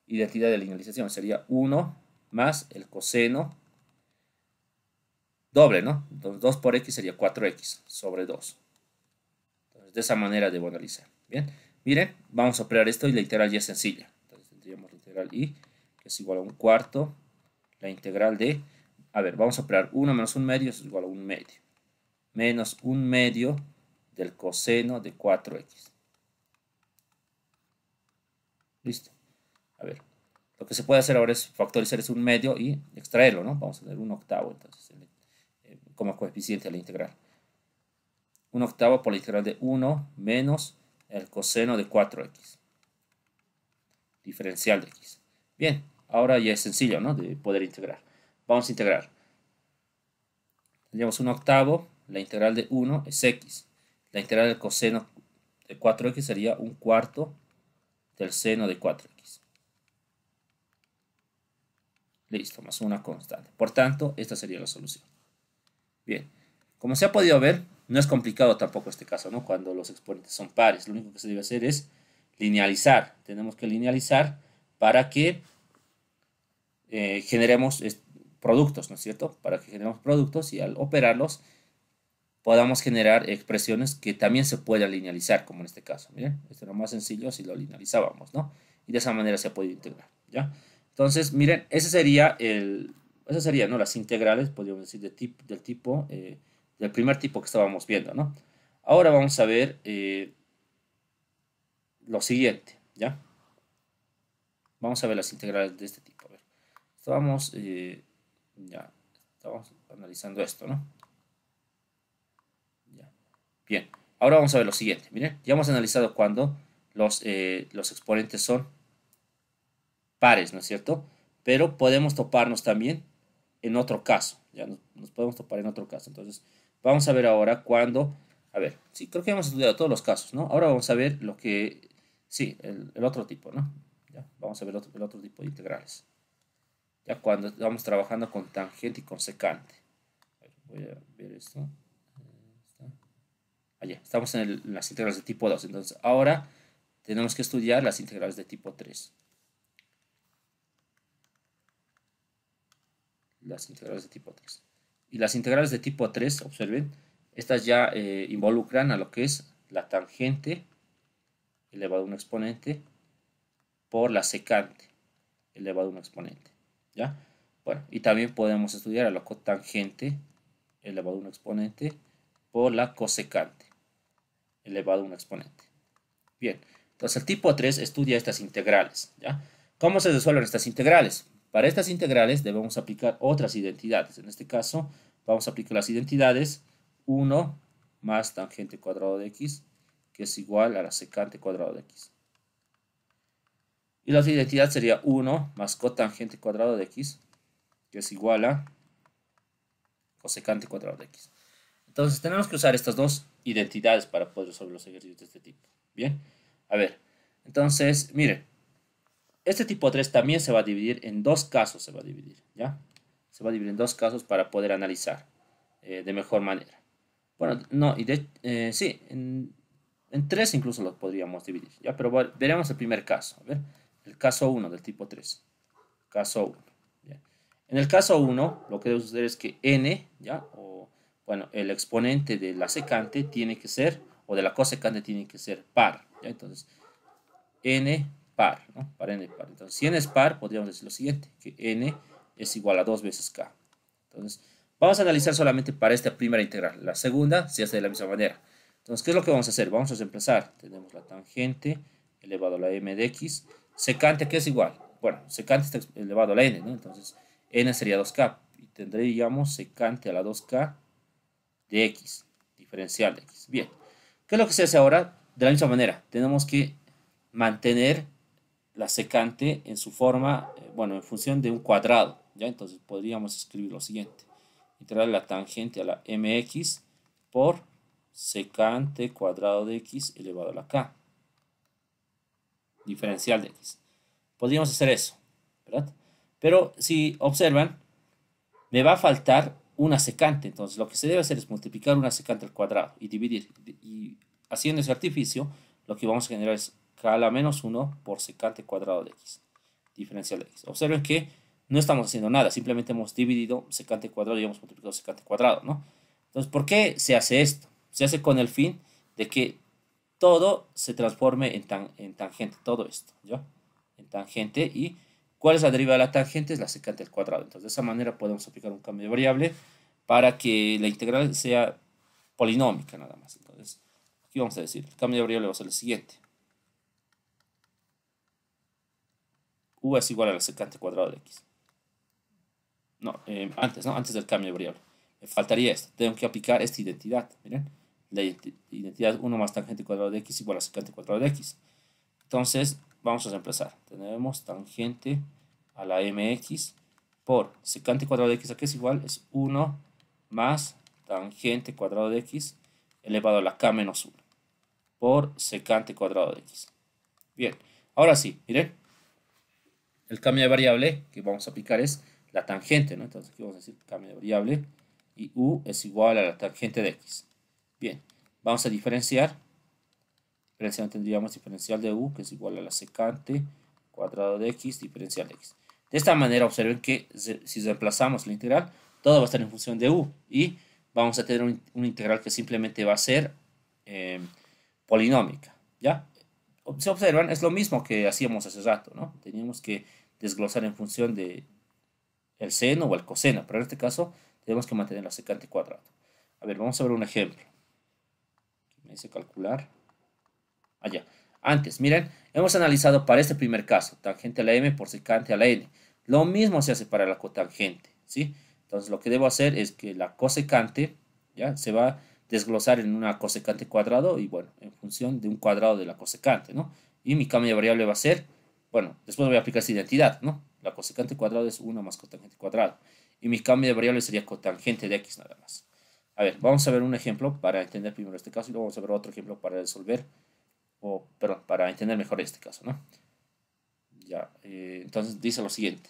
identidad de linealización sería 1 más el coseno doble, ¿no? 2 por x sería 4x sobre 2. Entonces, de esa manera debo analizar. Bien, miren, vamos a operar esto y la integral ya es sencilla. Entonces tendríamos la integral y, que es igual a un cuarto, la integral de, a ver, vamos a operar 1 menos 1 medio, es igual a 1 medio. Menos 1 medio del coseno de 4x. Listo. A ver, lo que se puede hacer ahora es factorizar es un medio y extraerlo, ¿no? Vamos a tener un octavo, entonces, en como coeficiente de la integral. 1 octavo por la integral de 1 menos el coseno de 4x. Diferencial de x. Bien, ahora ya es sencillo ¿no? de poder integrar. Vamos a integrar. Tendríamos 1 octavo, la integral de 1 es x. La integral del coseno de 4x sería un cuarto del seno de 4x. Listo, más una constante. Por tanto, esta sería la solución. Bien, como se ha podido ver, no es complicado tampoco este caso, ¿no? Cuando los exponentes son pares, lo único que se debe hacer es linealizar. Tenemos que linealizar para que eh, generemos productos, ¿no es cierto? Para que generemos productos y al operarlos podamos generar expresiones que también se puedan linealizar, como en este caso. Miren, esto era más sencillo si lo linealizábamos, ¿no? Y de esa manera se ha podido integrar, ¿ya? Entonces, miren, ese sería el, esas serían ¿no? las integrales, podríamos decir, de del tipo, eh, del primer tipo que estábamos viendo. Ahora vamos a ver eh, lo siguiente, ¿ya? Vamos a ver las integrales de este tipo. A eh, Estábamos, analizando esto, ¿no? Bien, ahora vamos a ver lo siguiente. Miren, ya hemos analizado cuando los, los exponentes son pares, ¿no es cierto? pero podemos toparnos también en otro caso. Ya nos, podemos topar en otro caso. Entonces, vamos a ver ahora cuándo. A ver, sí, creo que hemos estudiado todos los casos, ¿no? Ahora vamos a ver lo que. Sí, el, otro tipo, ¿no? Ya, vamos a ver el otro tipo de integrales. Ya cuando estamos trabajando con tangente y con secante. voy a ver esto. Allá, estamos en, en las integrales de tipo 2. Entonces, ahora tenemos que estudiar las integrales de tipo 3. las integrales de tipo 3. Y las integrales de tipo 3, observen, estas ya eh, involucran a lo que es la tangente elevado a un exponente por la secante elevado a un exponente. ¿ya? Bueno, y también podemos estudiar a la cotangente elevado a un exponente por la cosecante elevado a un exponente. Bien, entonces el tipo 3 estudia estas integrales. ¿ya? ¿Cómo se resuelven estas integrales? Para estas integrales debemos aplicar otras identidades. En este caso, vamos a aplicar las identidades 1 más tangente cuadrado de x, que es igual a la secante cuadrado de x. Y la otra identidad sería 1 más cotangente cuadrado de x, que es igual a cosecante cuadrado de x. Entonces tenemos que usar estas dos identidades para poder resolver los ejercicios de este tipo. Bien, a ver, entonces, mire. Este tipo 3 también se va a dividir en dos casos, se va a dividir, ¿ya? Se va a dividir en dos casos para poder analizar eh, de mejor manera. Bueno, no, y de, eh, sí, en, tres incluso los podríamos dividir, ¿ya? Pero veremos el primer caso, ¿ver? El caso 1 del tipo 3. Caso 1. ¿ya? En el caso 1, lo que debe suceder es que n, ¿ya? O, bueno, el exponente de la secante tiene que ser, o de la cosecante tiene que ser par, ¿ya? Entonces, n par, ¿no? Para n par. Entonces, si n es par, podríamos decir lo siguiente, que n es igual a 2 veces k. Entonces, vamos a analizar solamente para esta primera integral. La segunda se hace de la misma manera. Entonces, ¿qué es lo que vamos a hacer? Vamos a empezar Tenemos la tangente elevado a la m de x. Secante, que es igual? Bueno, secante está elevado a la n, ¿no? Entonces, n sería 2k. Y tendríamos secante a la 2k de x, diferencial de x. Bien, ¿qué es lo que se hace ahora? De la misma manera, tenemos que mantener la secante en su forma, eh, bueno, en función de un cuadrado, ¿ya? Entonces podríamos escribir lo siguiente, Integrar la tangente a la mx por secante cuadrado de x elevado a la k, diferencial de x. Podríamos hacer eso, ¿verdad? Pero si observan, me va a faltar una secante, entonces lo que se debe hacer es multiplicar una secante al cuadrado y dividir, y haciendo ese artificio, lo que vamos a generar es K menos 1 por secante cuadrado de x, diferencial de x. Observen que no estamos haciendo nada, simplemente hemos dividido secante cuadrado y hemos multiplicado secante cuadrado, ¿no? Entonces, ¿por qué se hace esto? Se hace con el fin de que todo se transforme en, tan, en tangente, todo esto, ¿ya? En tangente y ¿cuál es la deriva de la tangente? Es la secante al cuadrado. Entonces, de esa manera podemos aplicar un cambio de variable para que la integral sea polinómica nada más. Entonces, aquí vamos a decir, el cambio de variable va a ser el siguiente. u es igual a la secante cuadrado de x. No, em, antes, ¿no? Antes del cambio de variable. Me faltaría esto. Tengo que aplicar esta identidad. Miren, la identidad 1 más tangente cuadrado de x igual a secante cuadrado de x. Entonces, vamos a reemplazar. Tenemos tangente a la mx por secante cuadrado de x a qué es igual, es 1 más tangente cuadrado de x elevado a la k menos 1 por secante cuadrado de x. Bien, ahora sí, miren, el cambio de variable que vamos a aplicar es la tangente, ¿no? Entonces aquí vamos a decir cambio de variable y u es igual a la tangente de x. Bien, vamos a diferenciar. Diferencial tendríamos diferencial de u que es igual a la secante cuadrado de x diferencial de x. De esta manera observen que si reemplazamos la integral, todo va a estar en función de u y vamos a tener una integral que simplemente va a ser eh, polinómica, ¿ya? se observan, es lo mismo que hacíamos hace rato, ¿no? Teníamos que desglosar en función de el seno o el coseno, pero en este caso tenemos que mantener la secante cuadrada. A ver, vamos a ver un ejemplo. Me dice calcular. Allá. Ah, Antes, miren, hemos analizado para este primer caso, tangente a la m por secante a la n. Lo mismo se hace para la cotangente, ¿sí? Entonces lo que debo hacer es que la cosecante, ¿ya? Se va desglosar en una cosecante cuadrado y bueno, en función de un cuadrado de la cosecante, ¿no? Y mi cambio de variable va a ser, bueno, después voy a aplicar esa identidad, ¿no? La cosecante cuadrado es 1 más cotangente cuadrado. Y mi cambio de variable sería cotangente de x nada más. A ver, vamos a ver un ejemplo para entender primero este caso y luego vamos a ver otro ejemplo para resolver, o perdón, para entender mejor este caso, ¿no? Ya, eh, entonces dice lo siguiente.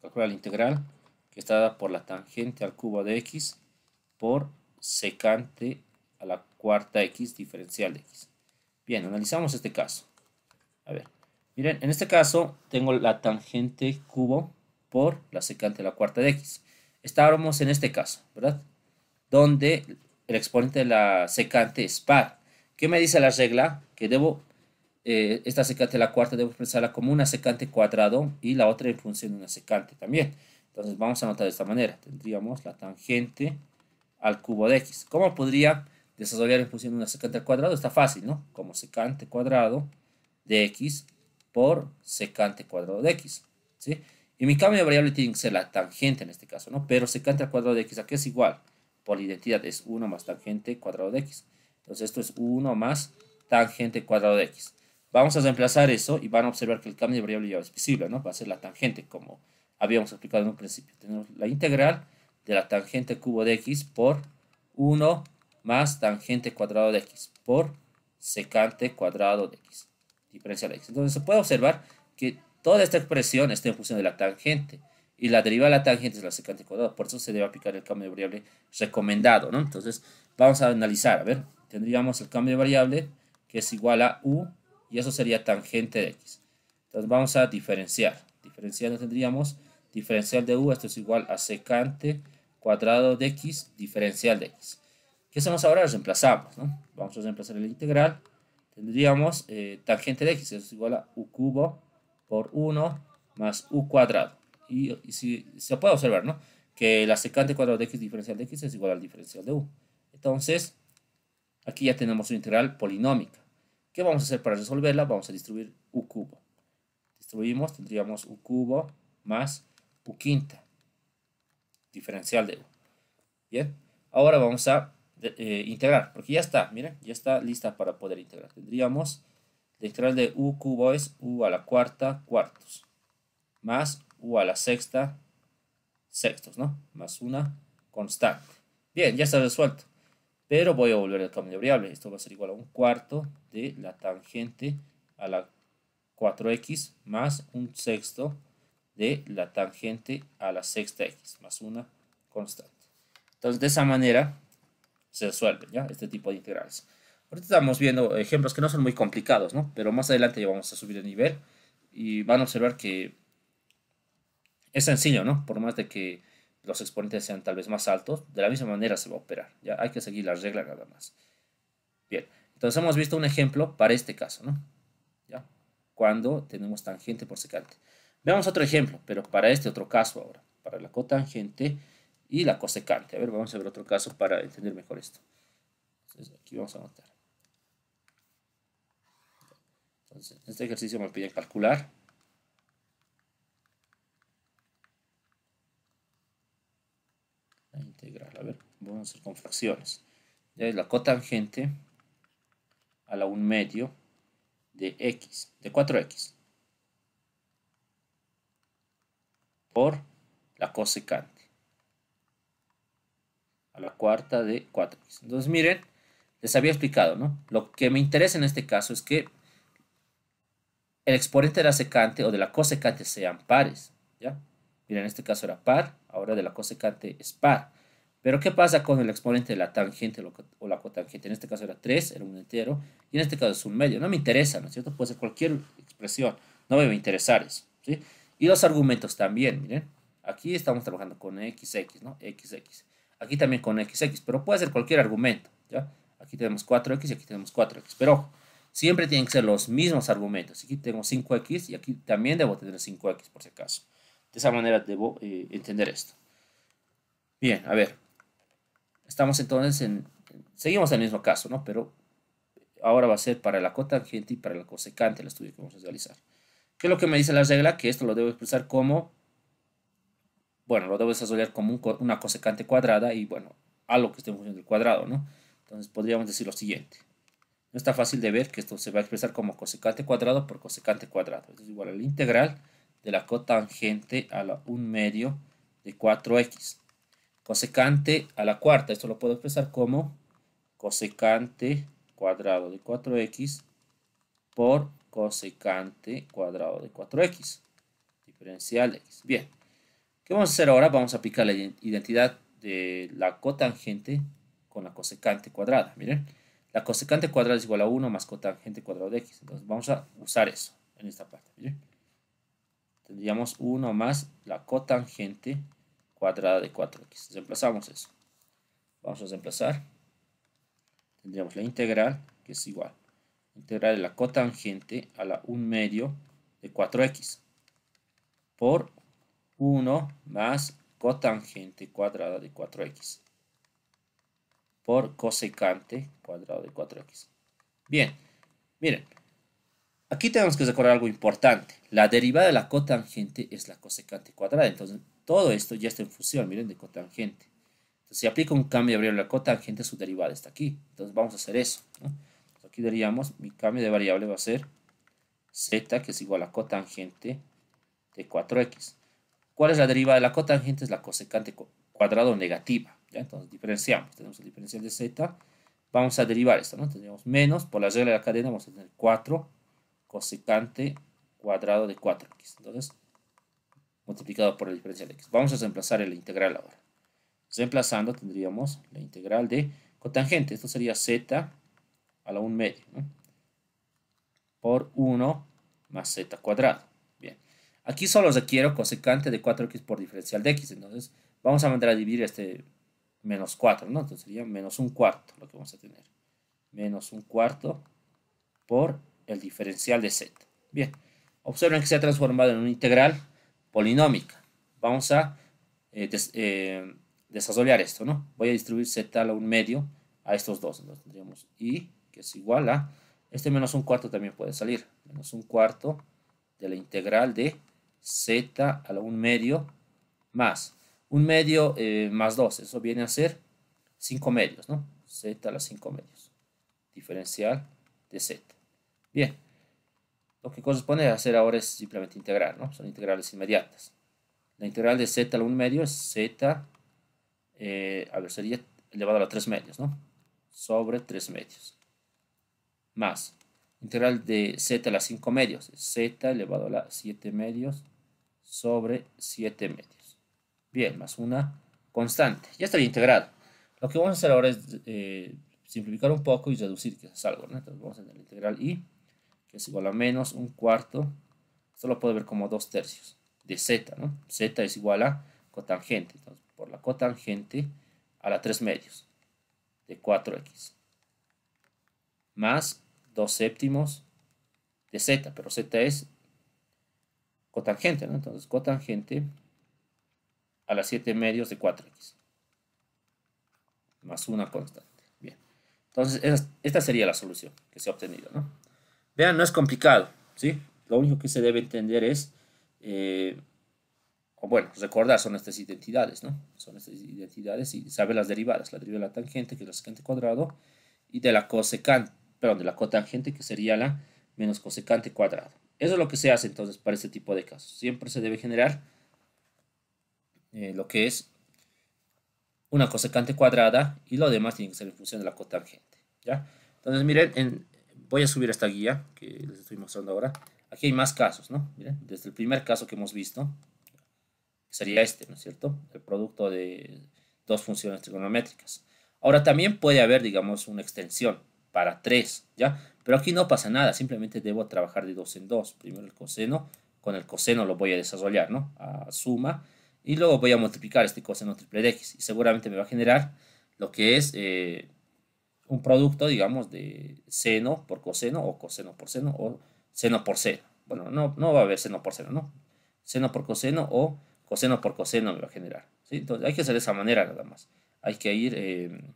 Calcula la integral que está dada por la tangente al cubo de x por secante a la cuarta x diferencial de x. Bien, analizamos este caso. A ver, miren, en este caso tengo la tangente cubo por la secante a la cuarta de x. Estábamos en este caso, ¿verdad? Donde el exponente de la secante es par. ¿Qué me dice la regla? Que debo, eh, esta secante a la cuarta debo expresarla como una secante cuadrado y la otra en función de una secante también. Entonces vamos a anotar de esta manera. Tendríamos la tangente al cubo de x. ¿Cómo podría desarrollar en función de una secante al cuadrado? Está fácil, ¿no? Como secante cuadrado de x por secante cuadrado de x, ¿sí? Y mi cambio de variable tiene que ser la tangente en este caso, ¿no? Pero secante al cuadrado de x, ¿a qué es igual? Por la identidad es 1 más tangente cuadrado de x. Entonces esto es 1 más tangente cuadrado de x. Vamos a reemplazar eso y van a observar que el cambio de variable ya es visible, ¿no? Va a ser la tangente, como habíamos explicado en un principio. Tenemos la integral de la tangente cubo de x por 1 más tangente cuadrado de x por secante cuadrado de x, diferencial de x. Entonces se puede observar que toda esta expresión está en función de la tangente y la derivada de la tangente es la secante cuadrada, por eso se debe aplicar el cambio de variable recomendado, ¿no? Entonces vamos a analizar, a ver, tendríamos el cambio de variable que es igual a u y eso sería tangente de x. Entonces vamos a diferenciar, diferenciando tendríamos diferencial de u, esto es igual a secante cuadrado de x diferencial de x. ¿Qué hacemos ahora? Reemplazamos, ¿no? Vamos a reemplazar la integral. Tendríamos eh, tangente de x, es igual a u cubo por 1 más u cuadrado. Y, si se puede observar, ¿no? Que la secante cuadrado de x diferencial de x es igual al diferencial de u. Entonces, aquí ya tenemos una integral polinómica. ¿Qué vamos a hacer para resolverla? Vamos a distribuir u cubo. Distribuimos, tendríamos u cubo más u quinta diferencial de u. Bien, ahora vamos a eh, integrar, porque ya está, miren, ya está lista para poder integrar. Tendríamos la integral de u cubo es u a la cuarta cuartos, más u a la sexta sextos, ¿no? Más una constante. Bien, ya está resuelto. Pero voy a volver al cambio de variable. Esto va a ser igual a un cuarto de la tangente a la 4x más un sexto de la tangente a la sexta x más una constante. Entonces, de esa manera se resuelven ¿ya? este tipo de integrales. Ahorita estamos viendo ejemplos que no son muy complicados, ¿no? pero más adelante ya vamos a subir de nivel y van a observar que es sencillo, ¿no? por más de que los exponentes sean tal vez más altos, de la misma manera se va a operar. ¿ya? Hay que seguir las reglas nada más. Bien, entonces hemos visto un ejemplo para este caso, ¿no? ¿Ya? cuando tenemos tangente por secante. Veamos otro ejemplo, pero para este otro caso ahora, para la cotangente y la cosecante. A ver, vamos a ver otro caso para entender mejor esto. Entonces, aquí vamos a anotar. Entonces, este ejercicio me pide calcular. La integral, a ver, vamos a hacer con fracciones. Ya es la cotangente a la 1 medio de x, de 4x. por la cosecante a la cuarta de 4 Entonces miren, les había explicado, ¿no? Lo que me interesa en este caso es que el exponente de la secante o de la cosecante sean pares, ¿ya? Miren, en este caso era par, ahora de la cosecante es par. Pero ¿qué pasa con el exponente de la tangente o la cotangente? En este caso era 3, era un entero, y en este caso es un medio. No me interesa, ¿no es cierto? Puede ser cualquier expresión, no me va a interesar eso, ¿sí? Y los argumentos también, miren. Aquí estamos trabajando con XX, ¿no? XX. Aquí también con XX, pero puede ser cualquier argumento, ¿ya? Aquí tenemos 4X y aquí tenemos 4X, pero siempre tienen que ser los mismos argumentos. Aquí tengo 5X y aquí también debo tener 5X por si acaso. De esa manera debo eh, entender esto. Bien, a ver. Estamos entonces en... Seguimos en el mismo caso, ¿no? Pero ahora va a ser para la cotangente y para la cosecante el estudio que vamos a realizar. ¿Qué es lo que me dice la regla? Que esto lo debo expresar como, bueno, lo debo desarrollar como una cosecante cuadrada y, bueno, algo que esté en función del cuadrado, ¿no? Entonces podríamos decir lo siguiente. No está fácil de ver que esto se va a expresar como cosecante cuadrado por cosecante cuadrado. es igual a la integral de la cotangente a la 1 medio de 4x. Cosecante a la cuarta, esto lo puedo expresar como cosecante cuadrado de 4x por cosecante cuadrado de 4x. Diferencial x. Bien. ¿Qué vamos a hacer ahora? Vamos a aplicar la identidad de la cotangente con la cosecante cuadrada. Miren, la cosecante cuadrada es igual a 1 más cotangente cuadrado de x. Entonces vamos a usar eso en esta parte. Miren. Tendríamos 1 más la cotangente cuadrada de 4x. Reemplazamos eso. Vamos a reemplazar. Tendríamos la integral que es igual Integrar de la cotangente a la 1 medio de 4x por 1 más cotangente cuadrada de 4x por cosecante cuadrado de 4x. Bien, miren, aquí tenemos que recordar algo importante. La derivada de la cotangente es la cosecante cuadrada. Entonces, todo esto ya está en función, miren, de cotangente. Entonces, si aplico un cambio de variable a la cotangente, su derivada está aquí. Entonces, vamos a hacer eso aquí daríamos, mi cambio de variable va a ser z, que es igual a cotangente de 4x. ¿Cuál es la derivada de la cotangente? Es la cosecante cuadrado negativa. Entonces diferenciamos, tenemos el diferencial de z, vamos a derivar esto, ¿no? Tenemos menos, por la regla de la cadena vamos a tener 4 cosecante cuadrado de 4x. Entonces, multiplicado por el diferencial de x. Vamos a reemplazar el integral ahora. Reemplazando tendríamos la integral de cotangente. Esto sería z a la 1 medio, ¿no? por 1 más z cuadrado. Bien, aquí solo requiero cosecante de 4x por diferencial de x, entonces vamos a mandar a dividir este menos 4, ¿no? Entonces sería menos un cuarto lo que vamos a tener. Menos un cuarto por el diferencial de z. Bien, observen que se ha transformado en una integral polinómica. Vamos a eh, eh esto, ¿no? Voy a distribuir z a la 1 medio a estos dos. Entonces tendríamos y que es igual a, este menos un cuarto también puede salir, menos un cuarto de la integral de z a la 1 medio más, un medio eh, más 2, eso viene a ser 5 medios, ¿no? z a la 5 medios, diferencial de z. Bien, lo que corresponde hacer ahora es simplemente integrar, ¿no? Son integrales inmediatas. La integral de z a la 1 medio es z, eh, a ver, sería elevado a la 3 medios, ¿no? Sobre 3 medios más integral de z a la 5 medios, z elevado a la 7 medios sobre 7 medios. Bien, más una constante. Ya estaría integrado. Lo que vamos a hacer ahora es eh, simplificar un poco y reducir que es algo. ¿no? Entonces vamos a tener la integral y, que es igual a menos un cuarto, solo puede puedo ver como 2 tercios, de z, ¿no? z es igual a cotangente, entonces por la cotangente a la 3 medios, de 4x, más 2 séptimos de z, pero z es cotangente, ¿no? Entonces cotangente a las 7 medios de 4x. Más una constante. Bien. Entonces esta sería la solución que se ha obtenido, ¿no? Vean, no es complicado, ¿sí? Lo único que se debe entender es... Eh, o bueno, recordar, son estas identidades, ¿no? Son estas identidades y sabe las derivadas, la derivada de la tangente, que es la secante cuadrado, y de la cosecante, perdón, de la cota tangente, que sería la menos cosecante cuadrado. Eso es lo que se hace entonces para este tipo de casos. Siempre se debe generar eh, lo que es una cosecante cuadrada y lo demás tiene que ser en función de la cotangente. ¿ya? Entonces miren, voy a subir esta guía que les estoy mostrando ahora. Aquí hay más casos, ¿no? Miren, desde el primer caso que hemos visto, sería este, ¿no es cierto? El producto de dos funciones trigonométricas. Ahora también puede haber, digamos, una extensión para 3, ¿ya? Pero aquí no pasa nada, simplemente debo trabajar de 2 en 2. Primero el coseno, con el coseno lo voy a desarrollar, ¿no? A suma, y luego voy a multiplicar este coseno triple de x, y seguramente me va a generar lo que es eh, un producto, digamos, de seno por coseno, o coseno por seno, o seno por seno. Bueno, no, no va a haber seno por seno, ¿no? Seno por coseno o coseno por coseno me va a generar. ¿sí? Entonces hay que hacer de esa manera nada más. Hay que ir... Eh,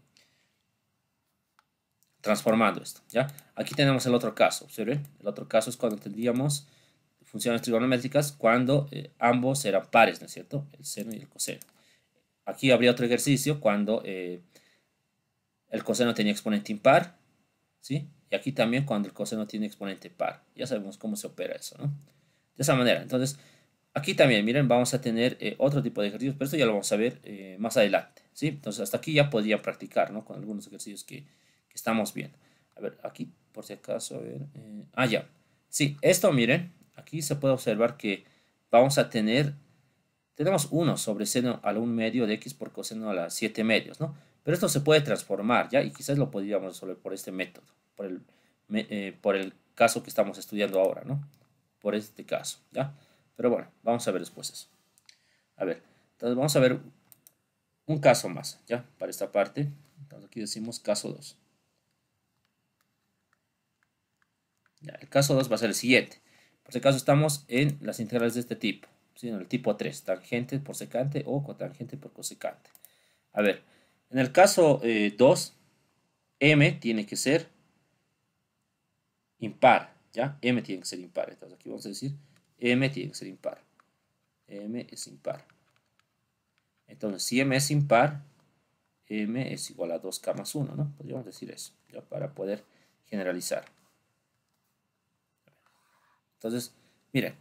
transformando esto. ¿ya? Aquí tenemos el otro caso, ¿sí El otro caso es cuando tendríamos funciones trigonométricas cuando eh, ambos eran pares, ¿no es cierto? El seno y el coseno. Aquí habría otro ejercicio cuando eh, el coseno tenía exponente impar, ¿sí? Y aquí también cuando el coseno tiene exponente par. Ya sabemos cómo se opera eso, ¿no? De esa manera. Entonces, aquí también, miren, vamos a tener eh, otro tipo de ejercicios, pero esto ya lo vamos a ver más adelante, ¿sí? Entonces, hasta aquí ya podría practicar, ¿no? Con algunos ejercicios que, estamos bien. A ver, aquí por si acaso, a ver. Eh, ah, ya. Sí, esto miren, aquí se puede observar que vamos a tener, tenemos 1 sobre seno a la 1 medio de x por coseno a la 7 medios, ¿no? Pero esto se puede transformar, ¿ya? Y quizás lo podríamos resolver por este método, por el, eh, por el caso que estamos estudiando ahora, ¿no? Por este caso, ¿ya? Pero bueno, vamos a ver después eso. A ver, entonces vamos a ver un caso más, ¿ya? Para esta parte. Entonces aquí decimos caso 2. el caso 2 va a ser el siguiente. Por ese caso estamos en las integrales de este tipo, sino el tipo 3, tangente por secante o cotangente por cosecante. A ver, en el caso 2, eh, m tiene que ser impar, ¿ya? m tiene que ser impar, entonces aquí vamos a decir m tiene que ser impar. m es impar. Entonces, si m es impar, m es igual a 2, k más 1, ¿no? Podríamos decir eso, ya para poder generalizar. Entonces, miren,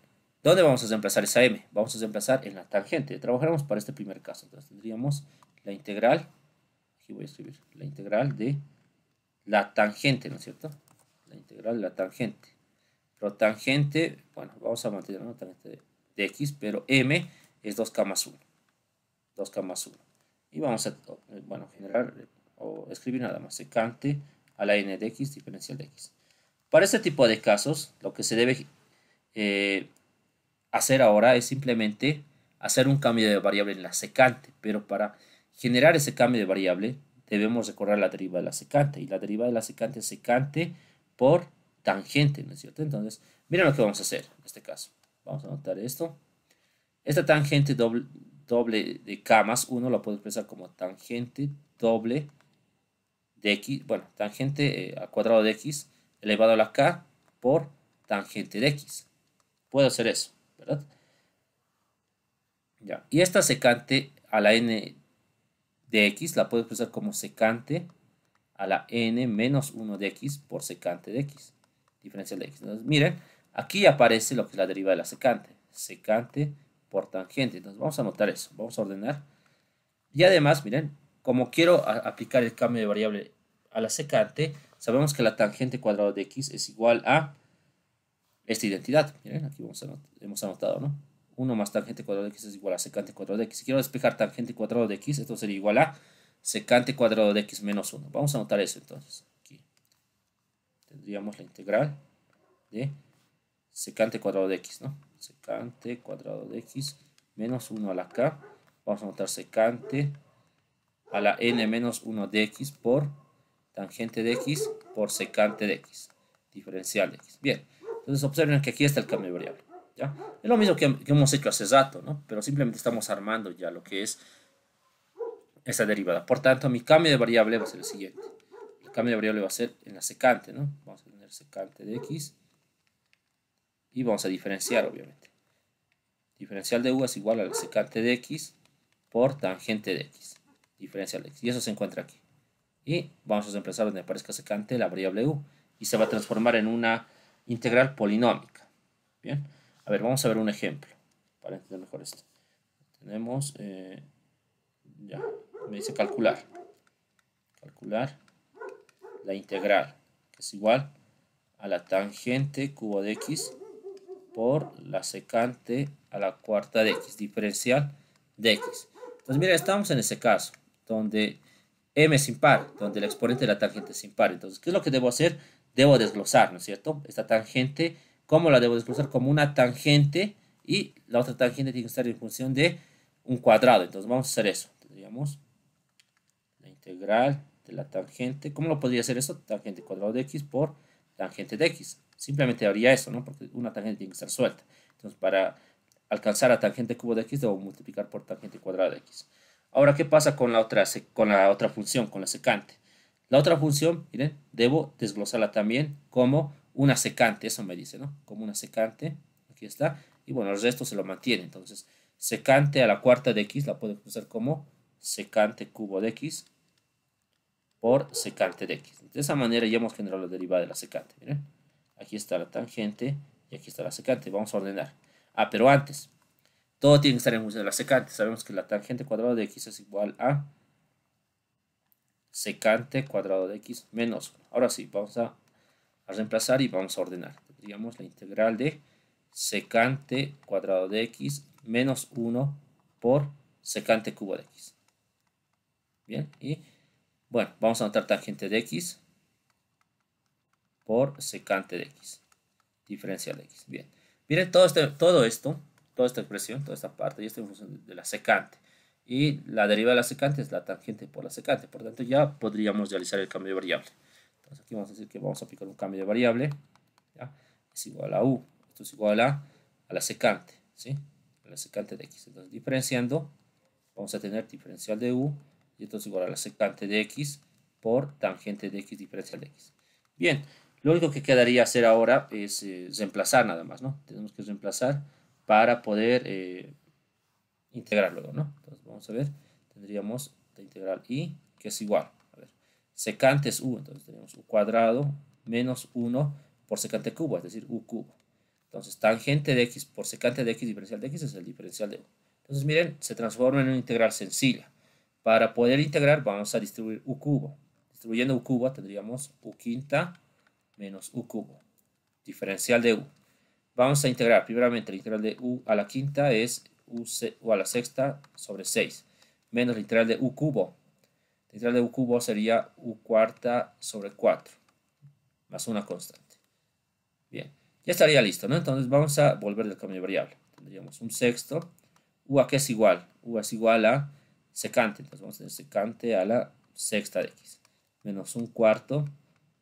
¿dónde vamos a desemplazar esa m? Vamos a desemplazar en la tangente. Trabajaremos para este primer caso. Entonces tendríamos la integral, aquí voy a escribir, la integral de la tangente, ¿no es cierto? La integral de la tangente. Pero tangente, bueno, vamos a mantener una tangente de, x, pero m es 2 más 1. 2 más 1. Y vamos a, bueno, generar o escribir nada más, secante a la n de x diferencial de x. Para este tipo de casos, lo que se debe eh, hacer ahora es simplemente hacer un cambio de variable en la secante, pero para generar ese cambio de variable debemos recorrer la deriva de la secante y la deriva de la secante es secante por tangente, ¿no es cierto? Entonces, miren lo que vamos a hacer en este caso. Vamos a anotar esto. Esta tangente doble, de k más 1 la puedo expresar como tangente doble de x, bueno, tangente eh, al cuadrado de x elevado a la k por tangente de x. Puedo hacer eso, ¿verdad? Ya. Y esta secante a la n de x la puedo expresar como secante a la n menos 1 de x por secante de x, diferencial de x. Entonces, miren, aquí aparece lo que es la deriva de la secante, secante por tangente. Entonces, vamos a anotar eso, vamos a ordenar. Y además, miren, como quiero aplicar el cambio de variable a la secante, sabemos que la tangente cuadrada de x es igual a esta identidad. Miren, aquí hemos anotado, ¿no? 1 más tangente cuadrado de x es igual a secante cuadrado de x. Si quiero despejar tangente cuadrado de x, esto sería igual a secante cuadrado de x menos 1. Vamos a anotar eso entonces. Aquí tendríamos la integral de secante cuadrado de x, ¿no? Secante cuadrado de x menos 1 a la k. Vamos a anotar secante a la n menos 1 de x por tangente de x por secante de x, diferencial de x. Bien, entonces pues, observen que aquí está el cambio de variable. Es lo mismo que, hemos hecho hace rato, pero simplemente estamos armando ya lo que es esta derivada. Por tanto, mi cambio de variable va a ser el siguiente. El cambio de variable va a ser en la secante. Vamos a tener secante de x y vamos a diferenciar, obviamente. Diferencial de u es igual la secante de x por tangente de x. Diferencial de x. Y eso se encuentra aquí. Y vamos a empezar donde aparezca secante la variable u. Y se va a transformar en una integral polinómica. Bien, a ver, vamos a ver un ejemplo para entender mejor esto. Tenemos, eh, ya, me dice calcular. Calcular la integral, que es igual a la tangente cubo de x por la secante a la cuarta de x, diferencial de x. Entonces, mira, estamos en ese caso, donde m es impar, donde el exponente de la tangente es impar. Entonces, ¿qué es lo que debo hacer? debo desglosar, ¿no es cierto? Esta tangente, ¿cómo la debo desglosar? Como una tangente y la otra tangente tiene que estar en función de un cuadrado. Entonces vamos a hacer eso. Tendríamos la integral de la tangente. ¿Cómo lo podría hacer eso? Tangente cuadrado de x por tangente de x. Simplemente haría eso, ¿no? Porque una tangente tiene que estar suelta. Entonces para alcanzar a tangente cubo de x debo multiplicar por tangente cuadrado de x. Ahora, ¿qué pasa con la otra, con la otra función, con la secante? La otra función, miren, debo desglosarla también como una secante, eso me dice, ¿no? Como una secante, aquí está, y bueno, el resto se lo mantiene. Entonces, secante a la cuarta de x la puedo usar como secante cubo de x por secante de x. De esa manera ya hemos generado la derivada de la secante, miren. Aquí está la tangente y aquí está la secante, vamos a ordenar. Ah, pero antes, todo tiene que estar en función de la secante. Sabemos que la tangente cuadrada de x es igual a secante cuadrado de x menos 1. Ahora sí, vamos a, reemplazar y vamos a ordenar. Tendríamos la integral de secante cuadrado de x menos 1 por secante cubo de x. Bien, y bueno, vamos a notar tangente de x por secante de x, diferencial de x. Bien, miren todo, este, todo esto, toda esta expresión, toda esta parte, y esto en función de la secante y la deriva de la secante es la tangente por la secante. Por tanto, ya podríamos realizar el cambio de variable. Entonces, aquí vamos a decir que vamos a aplicar un cambio de variable. Es igual a u. Esto es igual a, la secante. ¿sí? A la secante de x. Entonces, diferenciando, vamos a tener diferencial de u. Y esto es igual a la secante de x por tangente de x diferencial de x. Bien, lo único que quedaría hacer ahora es eh, reemplazar nada más. ¿no? Tenemos que reemplazar para poder... Eh, Integrar luego, ¿no? Entonces vamos a ver, tendríamos la integral y que es igual, a ver, secante es u, entonces tenemos u cuadrado menos 1 por secante cubo, es decir, u cubo. Entonces tangente de x por secante de x diferencial de x es el diferencial de u. Entonces miren, se transforma en una integral sencilla. Para poder integrar vamos a distribuir u cubo. Distribuyendo u cubo tendríamos u quinta menos u cubo, diferencial de u. Vamos a integrar, primeramente la integral de u a la quinta es u, a la sexta sobre 6, menos literal integral de u cubo. La integral de u cubo sería u cuarta sobre 4, más una constante. Bien, ya estaría listo, ¿no? Entonces vamos a volver del cambio de variable. Tendríamos un sexto, u a qué es igual, u es igual a secante, entonces vamos a tener secante a la sexta de x, menos un cuarto,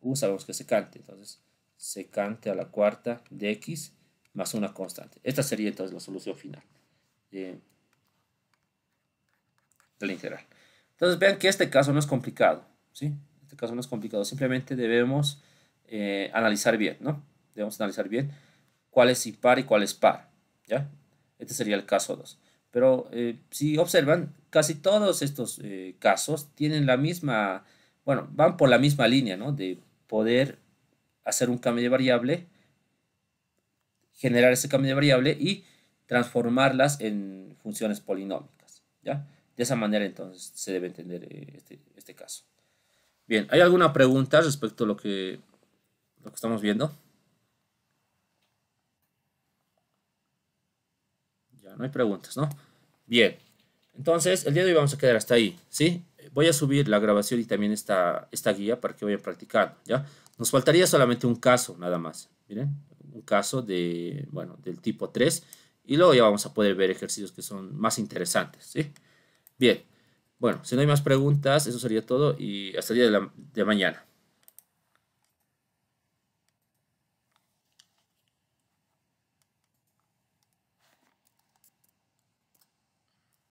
u sabemos que secante, entonces secante a la cuarta de x más una constante. Esta sería entonces la solución final eh, la integral. Entonces vean que este caso no es complicado, ¿sí? Este caso no es complicado, simplemente debemos eh, analizar bien, ¿no? Debemos analizar bien cuál es impar y cuál es par, ¿ya? Este sería el caso 2. Pero eh, si observan, casi todos estos eh, casos tienen la misma, bueno, van por la misma línea, ¿no? De poder hacer un cambio de variable, generar ese cambio de variable y transformarlas en funciones polinómicas. ¿ya? De esa manera entonces se debe entender eh, este, este, caso. Bien, ¿hay alguna pregunta respecto a lo que, lo que estamos viendo? Ya no hay preguntas, ¿no? Bien, entonces el día de hoy vamos a quedar hasta ahí, ¿sí? Voy a subir la grabación y también esta, esta guía para que vayan practicando, ¿ya? Nos faltaría solamente un caso, nada más, miren, un caso de, bueno, del tipo 3, y luego ya vamos a poder ver ejercicios que son más interesantes, ¿sí? Bien, bueno, si no hay más preguntas, eso sería todo y hasta el día de, de mañana.